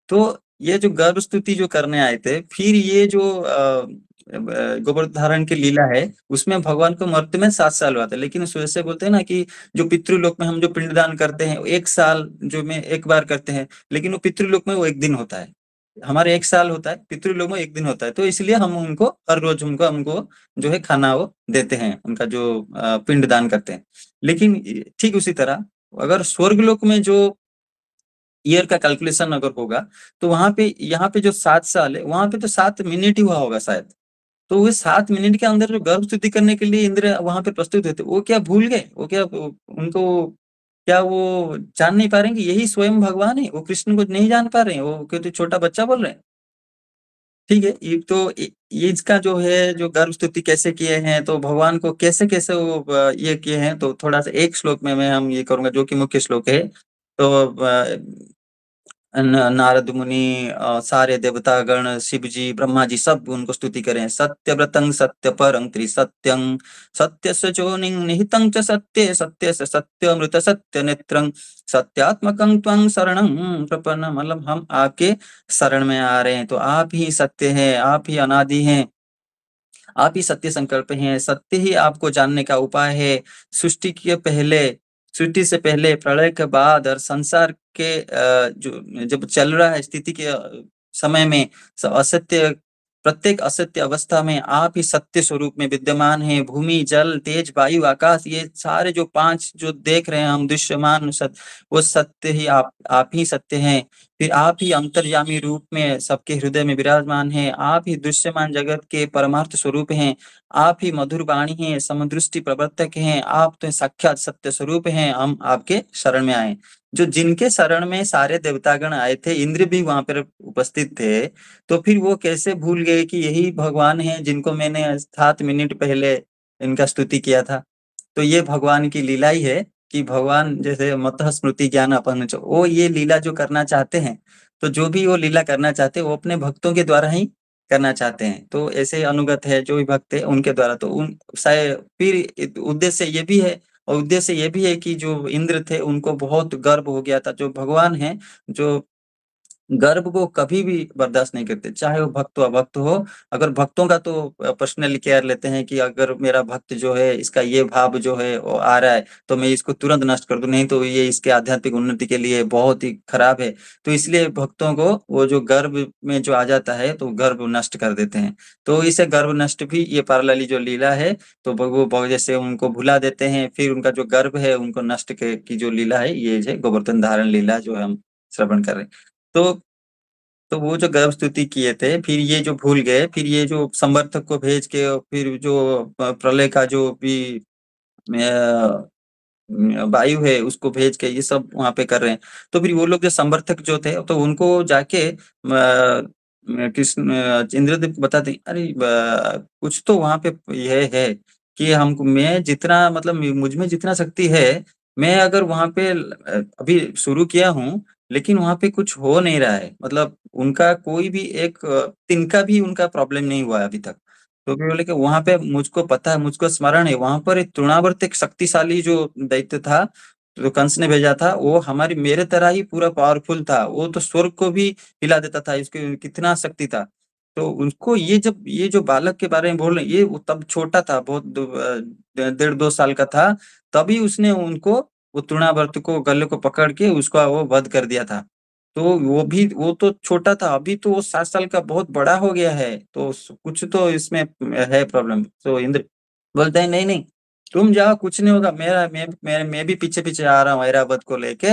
[SPEAKER 1] तो ये जो गर्भ स्तुति जो करने आए थे फिर ये जो धारण की लीला है उसमें भगवान को मृत्यु में सात साल हुआ था लेकिन उस वजह से बोलते हैं ना कि जो पितृलोक में हम जो पिंडदान करते हैं एक साल जो में एक बार करते हैं लेकिन वो पितृलोक में वो एक दिन होता है हमारे एक साल होता है पितृलोक में एक दिन होता है तो इसलिए हम उनको हर रोज उनको हमको जो है खाना वो देते हैं उनका जो पिंडदान करते हैं लेकिन ठीक उसी तरह अगर स्वर्ग लोक में जो ईयर का कैलकुलेशन अगर होगा तो वहां पे यहाँ पे जो सात साल है वहां पे तो सात मिनट ही हुआ होगा शायद तो वे सात मिनट के अंदर जो गर्भ स्थिति करने के लिए इंद्र वहां पर प्रस्तुत होते वो क्या भूल गए वो क्या उनको क्या वो जान नहीं पा रहे कि यही स्वयं भगवान है वो कृष्ण को नहीं जान पा रहे हैं वो क्यों तो छोटा बच्चा बोल रहे हैं ठीक है ये तो ये इसका जो है जो गर्भ स्तुति कैसे किए हैं तो भगवान को कैसे कैसे वो ये किए हैं तो थोड़ा सा एक श्लोक में मैं हम ये करूंगा जो कि मुख्य श्लोक है तो नारद मुनि सारे देवतागण शिव जी ब्रह्मा जी सब उनको स्तुति करें सत्य व्रतंग सत्य पर त्रिसत्यं सत्य से चो सत्य सत्य से सत्य मृत सत्य नेत्र सत्यात्मक शरण प्रपन्न मतलब हम आपके शरण में आ रहे हैं तो आप ही सत्य है आप ही अनादि हैं आप ही सत्य संकल्प हैं सत्य ही आपको जानने का उपाय है सृष्टि के पहले सृष्टि से पहले प्रलय के बाद और संसार के जो जब चल रहा है स्थिति के समय में असत्य प्रत्येक असत्य अवस्था में आप ही सत्य स्वरूप में विद्यमान हैं भूमि जल तेज वायु आकाश ये सारे जो पांच जो देख रहे हैं हम दृश्यमान सत्य वो सत्य ही आप आप ही सत्य हैं फिर आप ही अंतर्यामी रूप में सबके हृदय में विराजमान हैं आप ही दृश्यमान जगत के परमार्थ स्वरूप हैं आप ही मधुर वाणी हैं समदृष्टि प्रवर्तक हैं आप तो साक्षात सत्य स्वरूप हैं हम आपके शरण में आए जो जिनके शरण में सारे देवतागण आए थे इंद्र भी वहां पर उपस्थित थे तो फिर वो कैसे भूल गए कि यही भगवान है जिनको मैंने सात मिनट पहले इनका स्तुति किया था तो ये भगवान की लीला ही है कि भगवान जैसे मत स्मृति ज्ञान अपन वो ये लीला जो करना चाहते हैं तो जो भी वो लीला करना चाहते हैं वो अपने भक्तों के द्वारा ही करना चाहते हैं तो ऐसे अनुगत है जो भी भक्त है उनके द्वारा तो उन फिर उद्देश्य ये भी है और उद्देश्य ये भी है कि जो इंद्र थे उनको बहुत गर्व हो गया था जो भगवान है जो गर्व को कभी भी बर्दाश्त नहीं करते चाहे वो भक्त हो अभक्त हो अगर भक्तों का तो पर्सनली केयर लेते हैं कि अगर मेरा भक्त जो है इसका ये भाव जो है वो आ रहा है तो मैं इसको तुरंत नष्ट कर दू नहीं तो ये इसके आध्यात्मिक उन्नति के लिए बहुत ही खराब है तो इसलिए भक्तों को वो जो गर्व में जो आ जाता है तो गर्व नष्ट कर देते हैं तो इसे गर्व नष्ट भी ये पारलाली जो लीला है तो वो जैसे उनको भुला देते हैं फिर उनका जो गर्व है उनको नष्ट की जो लीला है ये गोवर्धन धारण लीला जो हम श्रवण कर रहे हैं तो तो वो जो गर्भ स्तुति किए थे फिर ये जो भूल गए फिर ये जो समर्थक को भेज के और फिर जो प्रलय का जो भी वायु है उसको भेज के ये सब वहां पे कर रहे हैं तो फिर वो लोग जो समर्थक जो थे तो उनको जाके कृष्ण इंद्रदेव को बताते अरे कुछ तो वहां पे यह है कि हम मैं जितना मतलब मुझ में जितना शक्ति है मैं अगर वहां पे अभी शुरू किया हूँ लेकिन वहां पे कुछ हो नहीं रहा है मतलब उनका कोई भी एक तिनका भी उनका प्रॉब्लम नहीं हुआ है अभी तक तो भी बोले कि वहां पे मुझको पता है मुझको स्मरण है वहां पर एक तृणावर्त एक शक्तिशाली जो दैत्य था जो कंस ने भेजा था वो हमारी मेरे तरह ही पूरा पावरफुल था वो तो स्वर्ग को भी हिला देता था इसके कितना शक्ति था तो उनको ये जब ये जो बालक के बारे में बोल रहे ये तब छोटा था बहुत डेढ़ दो साल का था तभी उसने उनको वो तृणावर्त को गले को पकड़ के उसका वो वध कर दिया था तो वो भी वो तो छोटा था अभी तो वो सात साल का बहुत बड़ा हो गया है तो कुछ तो इसमें है प्रॉब्लम तो इंद्र बोलते हैं नहीं नहीं तुम जाओ कुछ नहीं होगा मेरा मैं मैं मैं भी पीछे पीछे आ रहा हूँ ऐरावत को लेके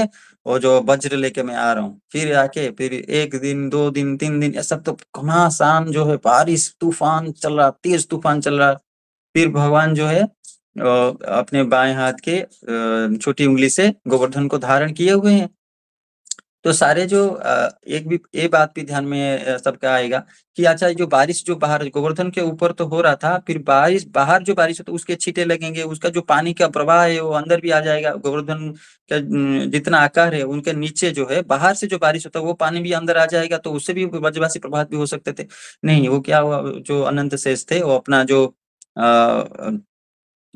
[SPEAKER 1] और जो वज्र लेके मैं आ रहा हूँ फिर आके फिर एक दिन दो दिन तीन दिन ऐसा तो घमासान जो है बारिश तूफान चल रहा तेज तूफान चल रहा फिर भगवान जो है अपने बाएं हाथ के छोटी उंगली से गोवर्धन को धारण किए हुए हैं तो सारे जो एक भी ये बात भी ध्यान में सबका आएगा कि अच्छा जो बारिश जो बाहर गोवर्धन के ऊपर तो हो रहा था फिर बारिश बाहर जो बारिश हो तो उसके छीटे लगेंगे उसका जो पानी का प्रवाह है वो अंदर भी आ जाएगा गोवर्धन का जितना आकार है उनके नीचे जो है बाहर से जो बारिश होता है वो पानी भी अंदर आ जाएगा तो उससे भी वज्रवासी प्रभावित भी हो सकते थे नहीं वो क्या हुआ जो अनंत शेष थे वो अपना जो अः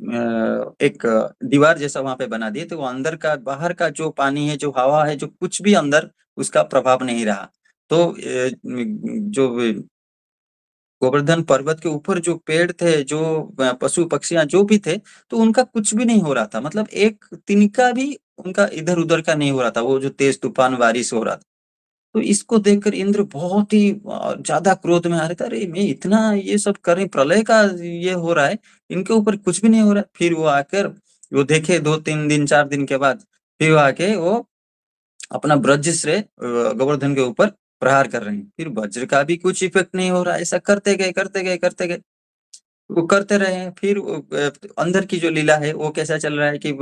[SPEAKER 1] एक दीवार जैसा वहां पे बना दिए तो वो अंदर का बाहर का जो पानी है जो हवा है जो कुछ भी अंदर उसका प्रभाव नहीं रहा तो जो गोवर्धन पर्वत के ऊपर जो पेड़ थे जो पशु पक्षियां जो भी थे तो उनका कुछ भी नहीं हो रहा था मतलब एक तिनका भी उनका इधर उधर का नहीं हो रहा था वो जो तेज तूफान बारिश हो रहा था तो इसको देखकर इंद्र बहुत ही ज्यादा क्रोध में आ रहे थे अरे मैं इतना ये सब कर रही प्रलय का ये हो रहा है इनके ऊपर कुछ भी नहीं हो रहा है फिर वो आकर वो देखे दो तीन दिन चार दिन के बाद फिर वो आके वो अपना ब्रज से गोवर्धन के ऊपर प्रहार कर रहे हैं फिर वज्र का भी कुछ इफेक्ट नहीं हो रहा ऐसा करते गए करते गए करते गए वो करते रहे फिर अंदर की जो लीला है वो कैसा चल रहा है कि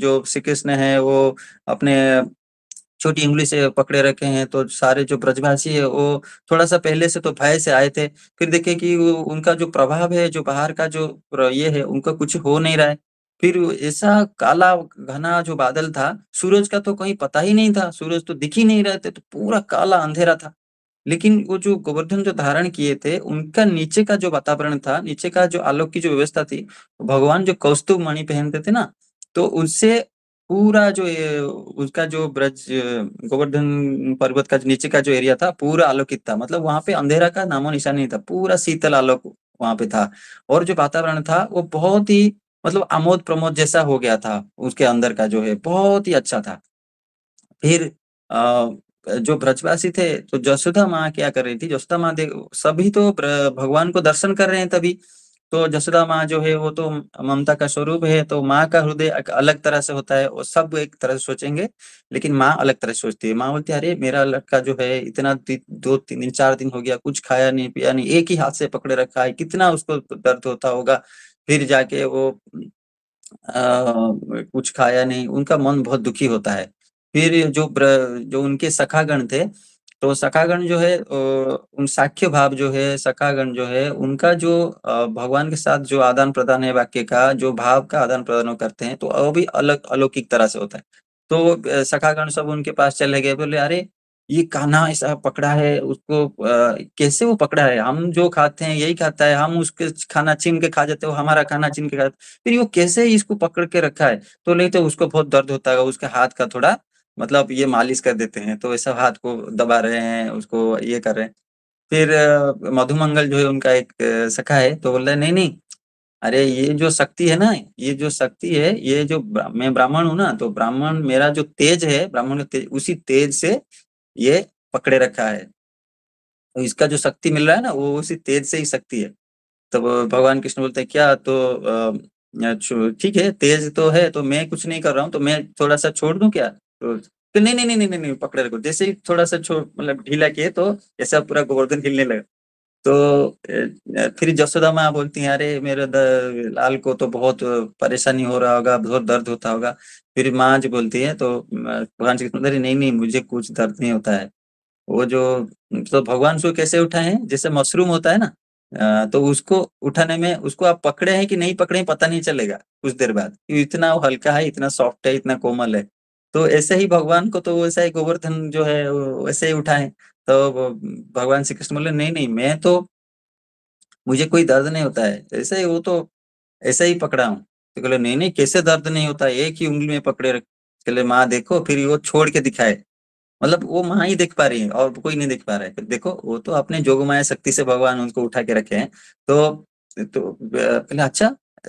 [SPEAKER 1] जो श्री कृष्ण है वो अपने छोटी उंगली से पकड़े रखे हैं तो सारे जो ब्रजभाषी है वो थोड़ा सा पहले से तो भय से आए थे फिर देखे कि उनका जो प्रभाव है जो बाहर का जो ये है उनका कुछ हो नहीं रहा है फिर ऐसा काला घना जो बादल था सूरज का तो कहीं पता ही नहीं था सूरज तो दिख ही नहीं रहे थे तो पूरा काला अंधेरा था लेकिन वो जो गोवर्धन जो धारण किए थे उनका नीचे का जो वातावरण था नीचे का जो आलोक की जो व्यवस्था थी भगवान जो कौस्तुभ मणि पहनते थे ना तो उससे पूरा जो ये उसका जो ब्रज गोवर्धन पर्वत का नीचे का जो एरिया था पूरा आलोकित था मतलब वहां पे अंधेरा का नामो निशान नहीं था पूरा शीतल आलोक वहां पे था और जो वातावरण था वो बहुत ही मतलब आमोद प्रमोद जैसा हो गया था उसके अंदर का जो है बहुत ही अच्छा था फिर अः जो ब्रजवासी थे तो जसोधा माँ क्या कर रही थी जसोधा माँ देख सभी तो भगवान को दर्शन कर रहे हैं तभी तो जसोदा माँ जो है वो तो ममता का स्वरूप है तो माँ का हृदय अलग तरह से होता है वो सब एक तरह से सोचेंगे लेकिन माँ अलग तरह से सोचती है माँ बोलती है अरे मेरा लड़का जो है इतना दो तीन दिन चार दिन हो गया कुछ खाया नहीं पिया नहीं एक ही हाथ से पकड़े रखा है कितना उसको दर्द होता होगा फिर जाके वो आ, कुछ खाया नहीं उनका मन बहुत दुखी होता है फिर जो जो उनके सखागण थे तो सखागण जो है उन साख्य भाव जो है सखागण जो है उनका जो भगवान के साथ जो आदान प्रदान है वाक्य का जो भाव का आदान प्रदान करते हैं तो वो भी अलग अलौकिक तरह से होता है तो सखागण सब उनके पास चले गए बोले अरे ये काना ऐसा पकड़ा है उसको आ, कैसे वो पकड़ा है हम जो खाते हैं यही खाता है हम उसके खाना छीन के खा जाते हो हमारा खाना छीन के खाते फिर वो कैसे इसको पकड़ के रखा है तो नहीं तो उसको बहुत दर्द होता है उसके हाथ का थोड़ा मतलब ये मालिश कर देते हैं तो ये सब हाथ को दबा रहे हैं उसको ये कर रहे हैं फिर मधुमंगल जो है उनका एक सखा है तो बोल रहे नहीं नहीं अरे ये जो शक्ति है ना ये जो शक्ति है ये जो मैं ब्राह्मण हूँ ना तो ब्राह्मण मेरा जो तेज है ब्राह्मण तेज उसी तेज से ये पकड़े रखा है तो इसका जो शक्ति मिल रहा है ना वो उसी तेज से ही शक्ति है तब तो भगवान कृष्ण बोलते हैं क्या तो ठीक है तेज तो है तो मैं कुछ नहीं कर रहा हूँ तो मैं थोड़ा सा छोड़ दू क्या तो तो नहीं नहीं नहीं नहीं नहीं पकड़े रखो जैसे ही थोड़ा सा मतलब ढीला किए तो ऐसा पूरा गोवर्धन हिलने लगा तो फिर जसोदा माँ बोलती है अरे मेरे लाल को तो बहुत परेशानी हो रहा होगा बहुत दर्द होता होगा फिर माँ जी बोलती है तो भगवान श्री कृष्ण नहीं नहीं मुझे कुछ दर्द नहीं होता है वो जो तो भगवान सो कैसे उठाए हैं जैसे मशरूम होता है ना तो उसको उठाने में उसको आप पकड़े हैं कि नहीं पकड़े पता नहीं चलेगा कुछ देर बाद इतना हल्का है इतना सॉफ्ट है इतना कोमल है तो ऐसे ही भगवान को तो वैसा ही गोवर्धन जो है वैसे ही उठाए तो भगवान श्री कृष्ण बोले नहीं नहीं मैं तो मुझे कोई दर्द नहीं होता है ऐसे ही वो तो ऐसा ही पकड़ा हूँ तो बोले नहीं नहीं कैसे दर्द नहीं होता एक ही उंगली में पकड़े रख चले माँ देखो फिर वो छोड़ के दिखाए मतलब वो माँ ही देख पा रही है और कोई नहीं देख पा रहा है देखो वो तो अपने जोगमाया शक्ति से भगवान उनको उठा के रखे हैं तो तो पहले अच्छा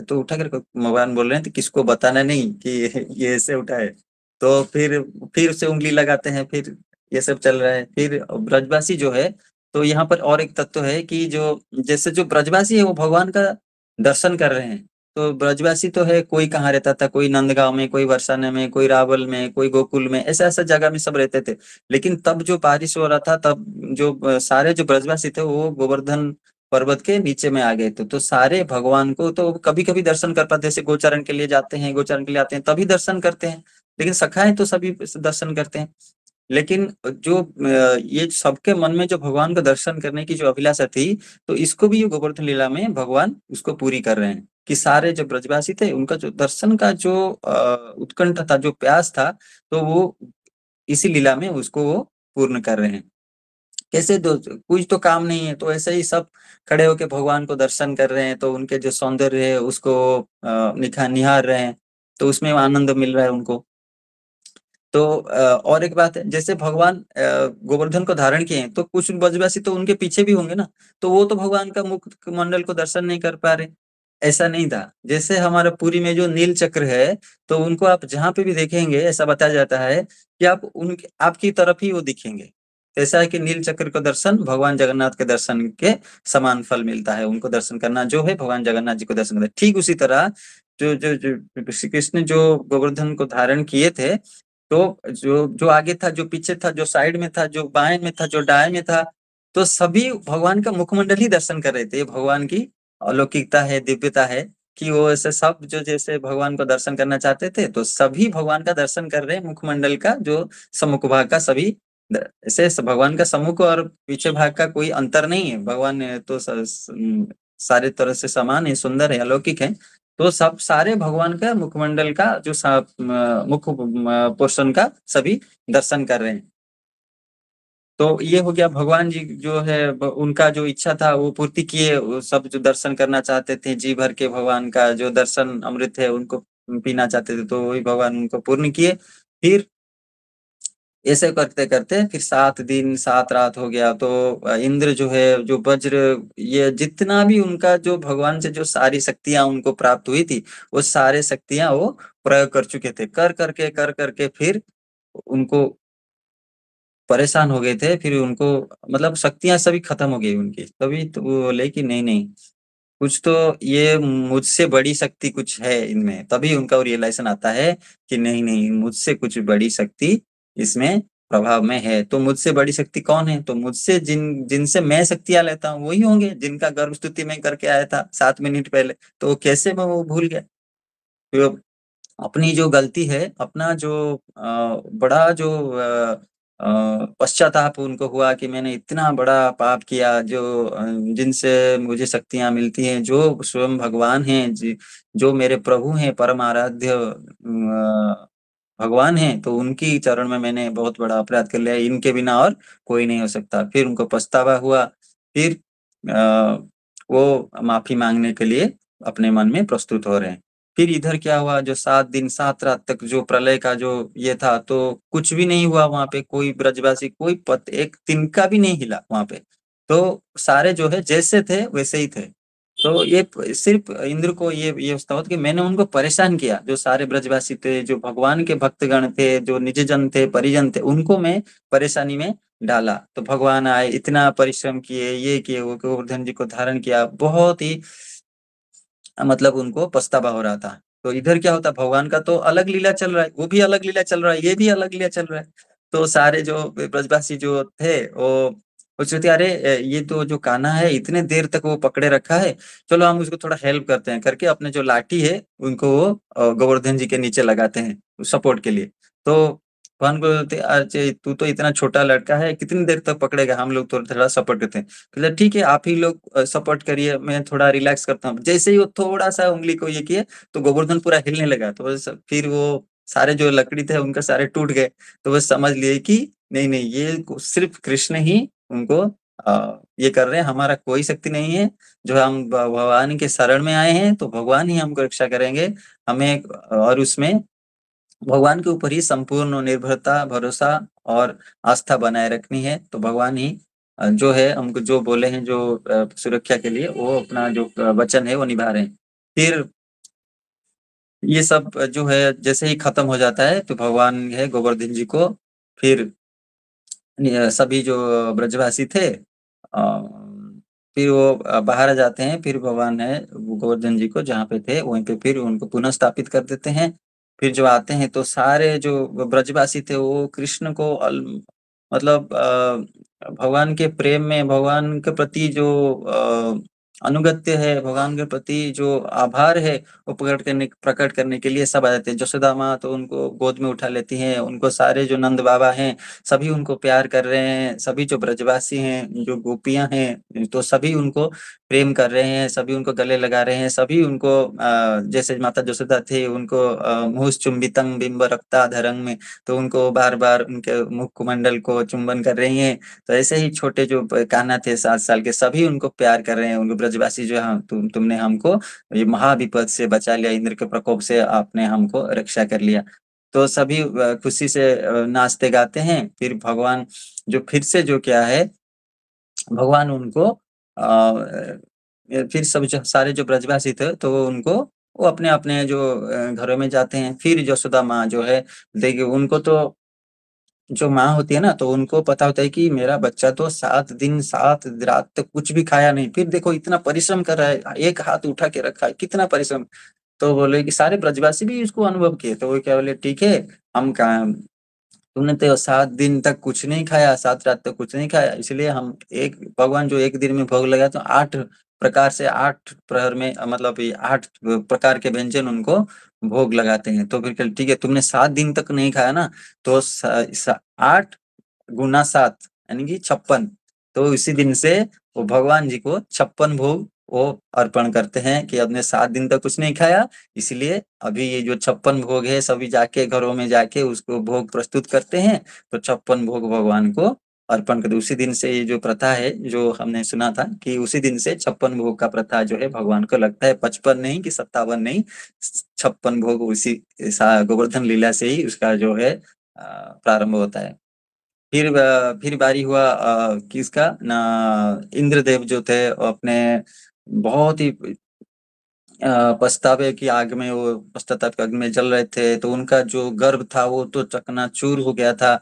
[SPEAKER 1] तो उठा कर भगवान बोल रहे हैं तो किसको बताना नहीं कि ये ऐसे उठाए तो फिर फिर उसे उंगली लगाते हैं फिर ये सब चल रहा है फिर ब्रजवासी जो है तो यहाँ पर और एक तत्व है कि जो जैसे जो ब्रजवासी है वो भगवान का दर्शन कर रहे हैं तो ब्रजवासी तो है कोई कहाँ रहता था कोई नंदगांव में कोई वर्षाने में कोई रावल में कोई गोकुल में ऐसा ऐसा जगह में सब रहते थे लेकिन तब जो बारिश हो रहा था तब जो सारे जो ब्रजवासी थे वो गोवर्धन पर्वत के नीचे में आ गए थे तो, तो सारे भगवान को तो कभी कभी दर्शन कर पाते जैसे गोचरण के लिए जाते हैं गोचरण के लिए आते हैं तभी दर्शन करते हैं लेकिन सखाएं तो सभी दर्शन करते हैं लेकिन जो ये सबके मन में जो भगवान को दर्शन करने की जो अभिलाषा थी तो इसको भी ये गोवर्धन लीला में भगवान उसको पूरी कर रहे हैं कि सारे जो ब्रजवासी थे उनका जो दर्शन का जो उत्कंठ था जो प्यास था तो वो इसी लीला में उसको वो पूर्ण कर रहे हैं कैसे दो कुछ तो काम नहीं है तो ऐसे ही सब खड़े होके भगवान को दर्शन कर रहे हैं तो उनके जो सौंदर्य है उसको निखा निहार रहे हैं तो उसमें आनंद मिल रहा है उनको तो और एक बात है जैसे भगवान गोवर्धन को धारण किए हैं तो कुछ ब्रजवासी तो उनके पीछे भी होंगे ना तो वो तो भगवान का मुख मंडल को दर्शन नहीं कर पा रहे ऐसा नहीं था जैसे हमारा पूरी में जो नील चक्र है तो उनको आप जहां पे भी देखेंगे ऐसा बताया जाता है कि आप उनके आपकी तरफ ही वो दिखेंगे ऐसा है कि नील चक्र को दर्शन भगवान जगन्नाथ के दर्शन के समान फल मिलता है उनको दर्शन करना जो है भगवान जगन्नाथ जी को दर्शन करना ठीक उसी तरह जो जो जो श्री कृष्ण जो गोवर्धन को धारण किए थे तो जो जो आगे था जो पीछे था जो साइड में था जो बाएं में था जो डाय में था तो सभी भगवान का मुखमंडल ही दर्शन कर रहे थे भगवान की अलौकिकता है दिव्यता है कि वो ऐसे सब जो जैसे भगवान को दर्शन करना चाहते थे तो सभी भगवान का दर्शन कर रहे हैं मुखमंडल का जो समुख भाग का सभी ऐसे भगवान का सम्मुख और पीछे भाग का कोई अंतर नहीं है भगवान तो सारे तरह से समान है सुंदर है अलौकिक है तो सब सारे भगवान का मुखमंडल का जो मुख पोषण का सभी दर्शन कर रहे हैं तो ये हो गया भगवान जी जो है उनका जो इच्छा था वो पूर्ति किए सब जो दर्शन करना चाहते थे जी भर के भगवान का जो दर्शन अमृत है उनको पीना चाहते थे तो वही भगवान उनको पूर्ण किए फिर ऐसे करते करते फिर सात दिन सात रात हो गया तो इंद्र जो है जो वज्र ये जितना भी उनका जो भगवान से जो सारी शक्तियां उनको प्राप्त हुई थी वो सारे शक्तियां वो प्रयोग कर चुके थे कर करके कर करके फिर उनको परेशान हो गए थे फिर उनको मतलब शक्तियां सभी खत्म हो गई उनकी तभी तो वो बोले कि नहीं नहीं कुछ तो ये मुझसे बड़ी शक्ति कुछ है इनमें तभी उनका रियलाइजेशन आता है कि नहीं नहीं मुझसे कुछ बड़ी शक्ति इसमें प्रभाव में है तो मुझसे बड़ी शक्ति कौन है तो मुझसे जिन जिनसे मैं शक्तियां लेता हूँ वही होंगे जिनका गर्भ स्तुति में करके आया था सात मिनट पहले तो वो कैसे मैं वो भूल गया तो अपनी जो गलती है अपना जो आ, बड़ा जो पश्चाताप उनको हुआ कि मैंने इतना बड़ा पाप किया जो जिनसे मुझे शक्तियां मिलती हैं जो स्वयं भगवान हैं जो मेरे प्रभु हैं परम आराध्य भगवान हैं तो उनकी चरण में मैंने बहुत बड़ा अपराध कर लिया इनके बिना और कोई नहीं हो सकता फिर उनको पछतावा हुआ फिर आ, वो माफी मांगने के लिए अपने मन में प्रस्तुत हो रहे हैं फिर इधर क्या हुआ जो सात दिन सात रात तक जो प्रलय का जो ये था तो कुछ भी नहीं हुआ वहां पे कोई ब्रजवासी कोई पत एक तिनका भी नहीं हिला वहां पे तो सारे जो है जैसे थे वैसे ही थे तो ये सिर्फ इंद्र को ये ये होता मतलब कि मैंने उनको परेशान किया जो सारे ब्रजवासी थे जो भगवान के भक्तगण थे जो जन थे परिजन थे उनको मैं परेशानी में डाला तो भगवान आए इतना परिश्रम किए ये किए वो गोवर्धन जी को धारण किया बहुत ही मतलब उनको पछतावा हो रहा था तो इधर क्या होता भगवान का तो अलग लीला चल रहा है वो भी अलग लीला चल रहा है ये भी अलग लीला चल रहा है तो सारे जो ब्रजवासी जो थे वो और सोचते अरे ये तो जो काना है इतने देर तक वो पकड़े रखा है चलो हम उसको थोड़ा हेल्प करते हैं करके अपने जो लाठी है उनको वो गोवर्धन जी के नीचे लगाते हैं सपोर्ट के लिए तो भगवान को बोलते अरे तू तो इतना छोटा लड़का है कितनी देर तक पकड़ेगा हम लोग थोड़ा थोड़ा सपोर्ट करते हैं ठीक है आप ही लोग सपोर्ट करिए मैं थोड़ा रिलैक्स करता हूँ जैसे ही वो थोड़ा सा उंगली को ये किया तो गोवर्धन पूरा हिलने लगा तो फिर वो सारे जो लकड़ी थे उनका सारे टूट गए तो बस समझ लिए कि नहीं नहीं ये सिर्फ कृष्ण ही उनको ये कर रहे हैं हमारा कोई शक्ति नहीं है जो हम भगवान के शरण में आए हैं तो भगवान ही हमको रक्षा करेंगे हमें और उसमें भगवान के ऊपर ही संपूर्ण निर्भरता भरोसा और आस्था बनाए रखनी है तो भगवान ही जो है हमको जो बोले हैं जो सुरक्षा के लिए वो अपना जो वचन है वो निभा रहे हैं फिर ये सब जो है जैसे ही खत्म हो जाता है तो भगवान है गोवर्धन जी को फिर सभी जो ब्रजवासी थे फिर वो बाहर जाते हैं फिर भगवान है गोवर्धन जी को जहाँ पे थे वहीं पे फिर उनको पुनः स्थापित कर देते हैं फिर जो आते हैं तो सारे जो ब्रजवासी थे वो कृष्ण को मतलब भगवान के प्रेम में भगवान के प्रति जो अनुगत्य है भगवान के प्रति जो आभार है वो प्रकट करने प्रकट करने के लिए सब आ जाते हैं जसोदा माँ तो उनको गोद में उठा लेती हैं उनको सारे जो नंद बाबा हैं सभी उनको प्यार कर रहे हैं सभी जो ब्रजवासी हैं जो गोपियां हैं तो सभी उनको प्रेम कर रहे हैं सभी उनको गले लगा रहे हैं सभी उनको जैसे माता जोशोदा थे उनको मुहस चुम्बितंग बिंब रखता धरंग में तो उनको बार बार उनके मुख कुमंडल को चुंबन कर रही हैं तो ऐसे ही छोटे जो कहना थे सात साल के सभी उनको प्यार कर रहे हैं उनको ब्रजवासी जो है हाँ, तु, तुमने हमको ये महाविपद से बचा लिया इंद्र के प्रकोप से आपने हमको रक्षा कर लिया तो सभी खुशी से नाचते गाते हैं फिर भगवान जो फिर से जो क्या है भगवान उनको फिर सब जो सारे जो ब्रजवासी थे तो उनको वो अपने अपने जो घरों में जाते हैं फिर यशोदा माँ जो है देखिए उनको तो जो माँ होती है ना तो उनको पता होता है कि मेरा बच्चा तो सात दिन सात रात तक तो कुछ भी खाया नहीं फिर देखो इतना परिश्रम कर रहा है एक हाथ उठा के रखा है कितना परिश्रम तो बोले कि सारे ब्रजवासी भी उसको अनुभव किए तो वो क्या बोले ठीक है हम तुमने तो सात दिन तक कुछ नहीं खाया सात रात तक कुछ नहीं खाया इसलिए हम एक भगवान जो एक दिन में भोग लगा तो आठ प्रकार से आठ प्रहर में मतलब आठ प्रकार के व्यंजन उनको भोग लगाते हैं तो फिर ठीक है तुमने सात दिन तक नहीं खाया ना तो आठ गुना सात यानी कि छप्पन तो इसी दिन से वो भगवान जी को छप्पन भोग वो अर्पण करते हैं कि अपने सात दिन तक कुछ नहीं खाया इसलिए अभी ये जो छप्पन भोग है सभी जाके घरों में जाके उसको भोग प्रस्तुत करते हैं तो छप्पन भोग भगवान को अर्पण कर उसी दिन से ये जो प्रथा है जो हमने सुना था कि उसी दिन से छप्पन भोग का प्रथा जो है भगवान को लगता है पचपन नहीं कि सत्तावन नहीं छप्पन भोग उसी गोवर्धन लीला से ही उसका जो है प्रारंभ होता है फिर फिर बारी हुआ किसका ना इंद्रदेव जो थे अपने बहुत ही पछतावे की आग में वो पश्चाताप की आग में जल रहे थे तो उनका जो गर्भ था वो तो चकना चूर हो गया था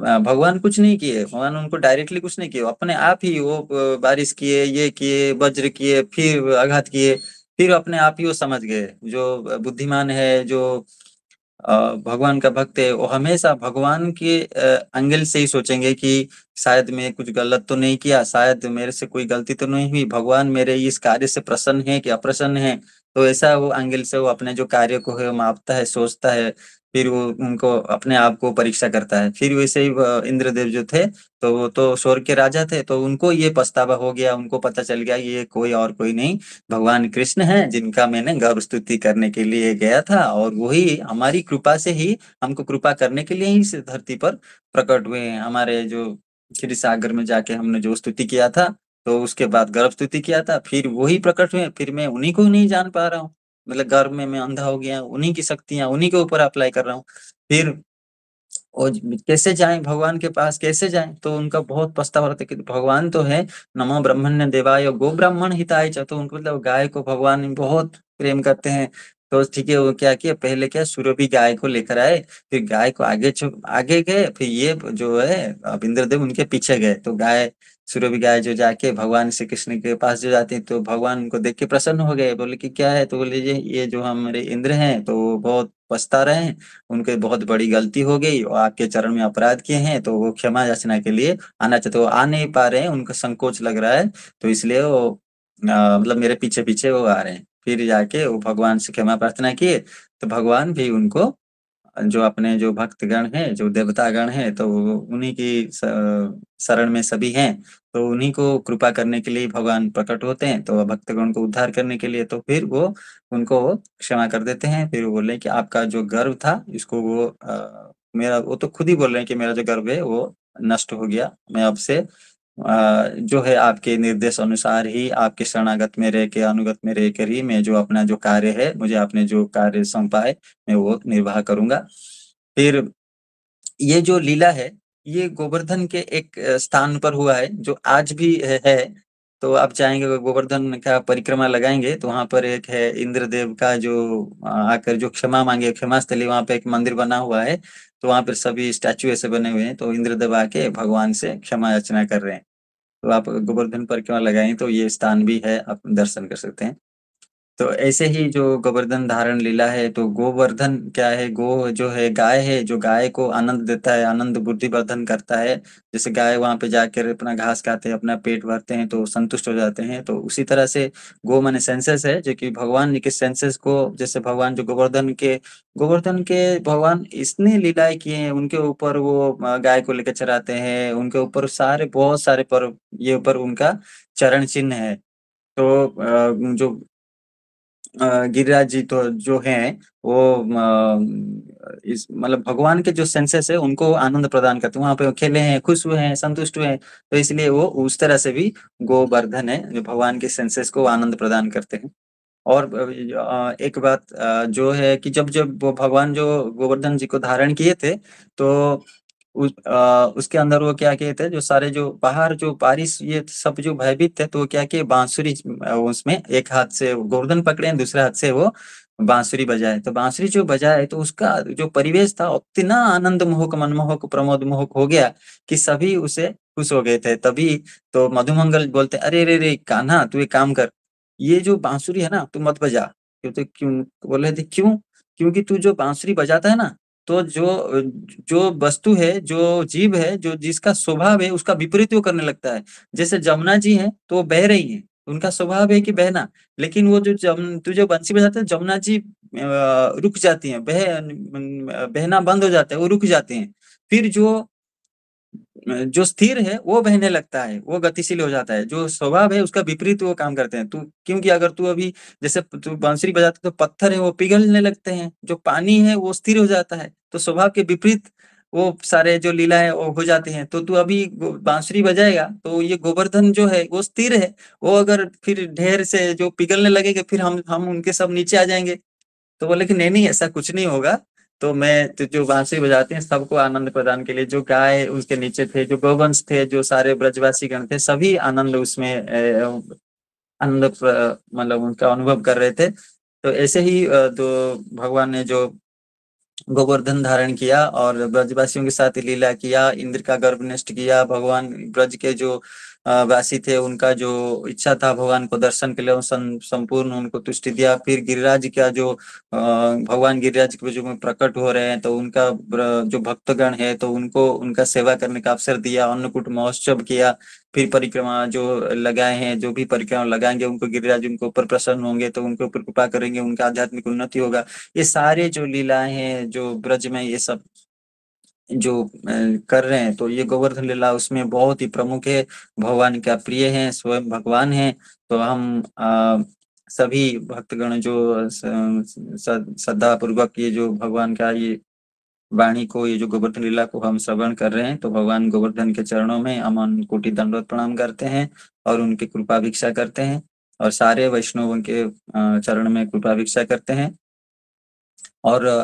[SPEAKER 1] भगवान कुछ नहीं किए भगवान उनको डायरेक्टली कुछ नहीं किए अपने आप ही वो बारिश किए ये किए वज्र किए फिर आघात किए फिर अपने आप ही वो समझ गए जो बुद्धिमान है जो भगवान का भक्त है वो हमेशा भगवान के अंगल से ही सोचेंगे कि शायद मैं कुछ गलत तो नहीं किया शायद मेरे से कोई गलती तो नहीं हुई भगवान मेरे इस कार्य से प्रसन्न है कि अप्रसन्न है तो ऐसा वो अंगल से वो अपने जो कार्य को है मापता है सोचता है फिर वो उनको अपने आप को परीक्षा करता है फिर वैसे ही इंद्रदेव जो थे तो वो तो स्वर्ग के राजा थे तो उनको ये पछतावा हो गया उनको पता चल गया ये कोई और कोई नहीं भगवान कृष्ण है जिनका मैंने गौरव स्तुति करने के लिए गया था और वही हमारी कृपा से ही हमको कृपा करने के लिए ही इस धरती पर प्रकट हुए हैं हमारे जो श्री सागर में जाके हमने जो स्तुति किया था तो उसके बाद गर्भ स्तुति किया था फिर वही प्रकट हुए फिर मैं उन्हीं को नहीं जान पा रहा हूँ मतलब गर्भ में मैं अंधा हो गया उन्हीं की शक्तियां उन्हीं के ऊपर अप्लाई कर रहा हूँ फिर और कैसे जाएं भगवान के पास कैसे जाएं तो उनका बहुत पछतावा रहता है कि भगवान तो है नमो ब्रह्मण्य देवाय गो ब्राह्मण हिताय तो उनको मतलब गाय को भगवान बहुत प्रेम करते हैं तो ठीक है वो क्या किया पहले क्या सूर्य भी गाय को लेकर आए फिर गाय को आगे आगे गए फिर ये जो है अब इंद्रदेव उनके पीछे गए तो गाय सूर्य गाय जो जाके भगवान श्री कृष्ण के पास जो जाती तो भगवान उनको देख के प्रसन्न हो गए बोले कि क्या है तो बोले ये ये जो हमारे इंद्र हैं तो वो बहुत पछता रहे हैं उनके बहुत बड़ी गलती हो गई और आपके चरण में अपराध किए हैं तो वो क्षमा याचना के लिए आना चाहते तो वो आ नहीं पा रहे हैं उनका संकोच लग रहा है तो इसलिए वो मतलब मेरे पीछे पीछे वो आ रहे हैं फिर जाके वो भगवान से क्षमा प्रार्थना किए तो भगवान भी उनको जो अपने जो भक्तगण हैं जो देवतागण हैं तो उन्हीं की शरण में सभी हैं तो उन्हीं को कृपा करने के लिए भगवान प्रकट होते हैं तो भक्तगण को उद्धार करने के लिए तो फिर वो उनको क्षमा कर देते हैं फिर वो बोले कि आपका जो गर्व था इसको वो आ, मेरा वो तो खुद ही बोल रहे हैं कि मेरा जो गर्व है वो नष्ट हो गया मैं अब से जो है आपके निर्देश अनुसार ही आपके शरणागत में रह के अनुगत में रह कर ही मैं जो अपना जो कार्य है मुझे अपने जो कार्य सौंपा है मैं वो निर्वाह करूंगा फिर ये जो लीला है ये गोवर्धन के एक स्थान पर हुआ है जो आज भी है तो आप चाहेंगे गोवर्धन का परिक्रमा लगाएंगे तो वहां पर एक है इंद्रदेव का जो आकर जो क्षमा मांगे क्षमा स्थली वहां पे एक मंदिर बना हुआ है तो वहां पर सभी स्टैचू ऐसे बने हुए हैं तो इंद्र दबा आके भगवान से क्षमा याचना कर रहे हैं तो आप गोवर्धन पर क्यों लगाएं तो ये स्थान भी है आप दर्शन कर सकते हैं तो ऐसे ही जो गोवर्धन धारण लीला है तो गोवर्धन क्या है गो जो है गाय है जो गाय को आनंद देता है आनंद बुद्धिवर्धन करता है जैसे गाय वहां पे जाकर अपना घास खाते हैं अपना पेट भरते हैं तो संतुष्ट हो जाते हैं तो उसी तरह से गो माने सेंसेस है जो कि भगवान के सेंसेस को जैसे भगवान जो गोवर्धन के गोवर्धन के भगवान इसने लीलाएं किए हैं उनके ऊपर वो गाय को लेकर चराते हैं उनके ऊपर सारे बहुत सारे पर्व ये ऊपर उनका चरण चिन्ह है तो जो गिरिराज जी तो जो है वो इस मतलब भगवान के जो सेंसेस है उनको आनंद प्रदान करते हैं वहां पे खेले हैं खुश हुए हैं संतुष्ट हुए हैं तो इसलिए वो उस तरह से भी गोवर्धन है जो भगवान के सेंसेस को आनंद प्रदान करते हैं और एक बात जो है कि जब जब भगवान जो गोवर्धन जी को धारण किए थे तो उस अ, उसके अंदर वो क्या कहते हैं जो सारे जो बाहर जो बारिश ये सब जो भयभीत थे तो वो क्या किए बांसुरी उसमें एक हाथ से गोर्धन पकड़े दूसरे हाथ से वो बांसुरी बजाए तो बांसुरी जो बजाए तो उसका जो परिवेश था उतना आनंद मोहक मनमोहक प्रमोद मोहक हो गया कि सभी उसे खुश हो गए थे तभी तो मधुमंगल बोलते अरे रे रे कान्हा तू एक काम कर ये जो बांसुरी है ना तू मत बजा क्यों तो क्यों बोले थे क्यों क्योंकि तू जो बांसुरी बजाता है ना तो जो जो वस्तु है जो जीव है जो जिसका स्वभाव है उसका विपरीत वो करने लगता है जैसे जमुना जी है तो वो बह रही है उनका स्वभाव है कि बहना लेकिन वो जो जम तू तो जो बंसी बजाते हैं जमुना जी रुक जाती हैं बह बहना बंद हो जाता है वो रुक जाते हैं फिर जो जो स्थिर है वो बहने लगता है वो गतिशील हो जाता है जो स्वभाव है उसका विपरीत वो काम करते हैं तू क्योंकि अगर तू अभी जैसे तू बांसुरी बजाते तो पत्थर है वो पिघलने लगते हैं जो पानी है वो स्थिर हो जाता है तो स्वभाव के विपरीत वो सारे जो लीला है वो हो जाते हैं तो तू अभी बांसुरी बजाएगा तो ये गोवर्धन जो है वो स्थिर है वो अगर फिर ढेर से जो पिघलने लगेगा फिर हम हम उनके सब नीचे आ जाएंगे तो बोले कि नहीं नहीं ऐसा कुछ नहीं होगा तो मैं तो जो बांसुरी बजाते हैं सबको आनंद प्रदान के लिए जो गाय उसके नीचे थे जो गोवंश थे जो सारे ब्रजवासी गण थे सभी आनंद उसमें आनंद मतलब उनका अनुभव कर रहे थे तो ऐसे ही तो भगवान ने जो गोवर्धन धारण किया और ब्रजवासियों के साथ लीला किया इंद्र का गर्भ नष्ट किया भगवान ब्रज के जो वासी थे उनका जो इच्छा था भगवान को दर्शन के लिए संपूर्ण उनको तुष्टि दिया फिर गिरिराज का जो भगवान गिरिराज के जो में प्रकट हो रहे हैं तो उनका जो भक्तगण है तो उनको उनका सेवा करने का अवसर दिया अन्नकूट महोत्सव किया फिर परिक्रमा जो लगाए हैं जो भी परिक्रमा लगाएंगे उनको गिरिराज उनके ऊपर प्रसन्न होंगे तो उनके ऊपर कृपा करेंगे उनका आध्यात्मिक उन्नति होगा ये सारे जो लीलाएं हैं जो ब्रज में ये सब जो कर रहे हैं तो ये गोवर्धन लीला उसमें बहुत ही प्रमुख है भगवान का प्रिय है स्वयं भगवान है तो हम आ, सभी भक्तगण जो श्रद्धा पूर्वक ये जो भगवान का ये वाणी को ये जो गोवर्धन लीला को हम श्रवण कर रहे हैं तो भगवान गोवर्धन के चरणों में हम कोटि दंडवत प्रणाम करते हैं और उनकी कृपा भिक्षा करते हैं और सारे वैष्णवों के चरण में कृपा भिक्षा करते हैं और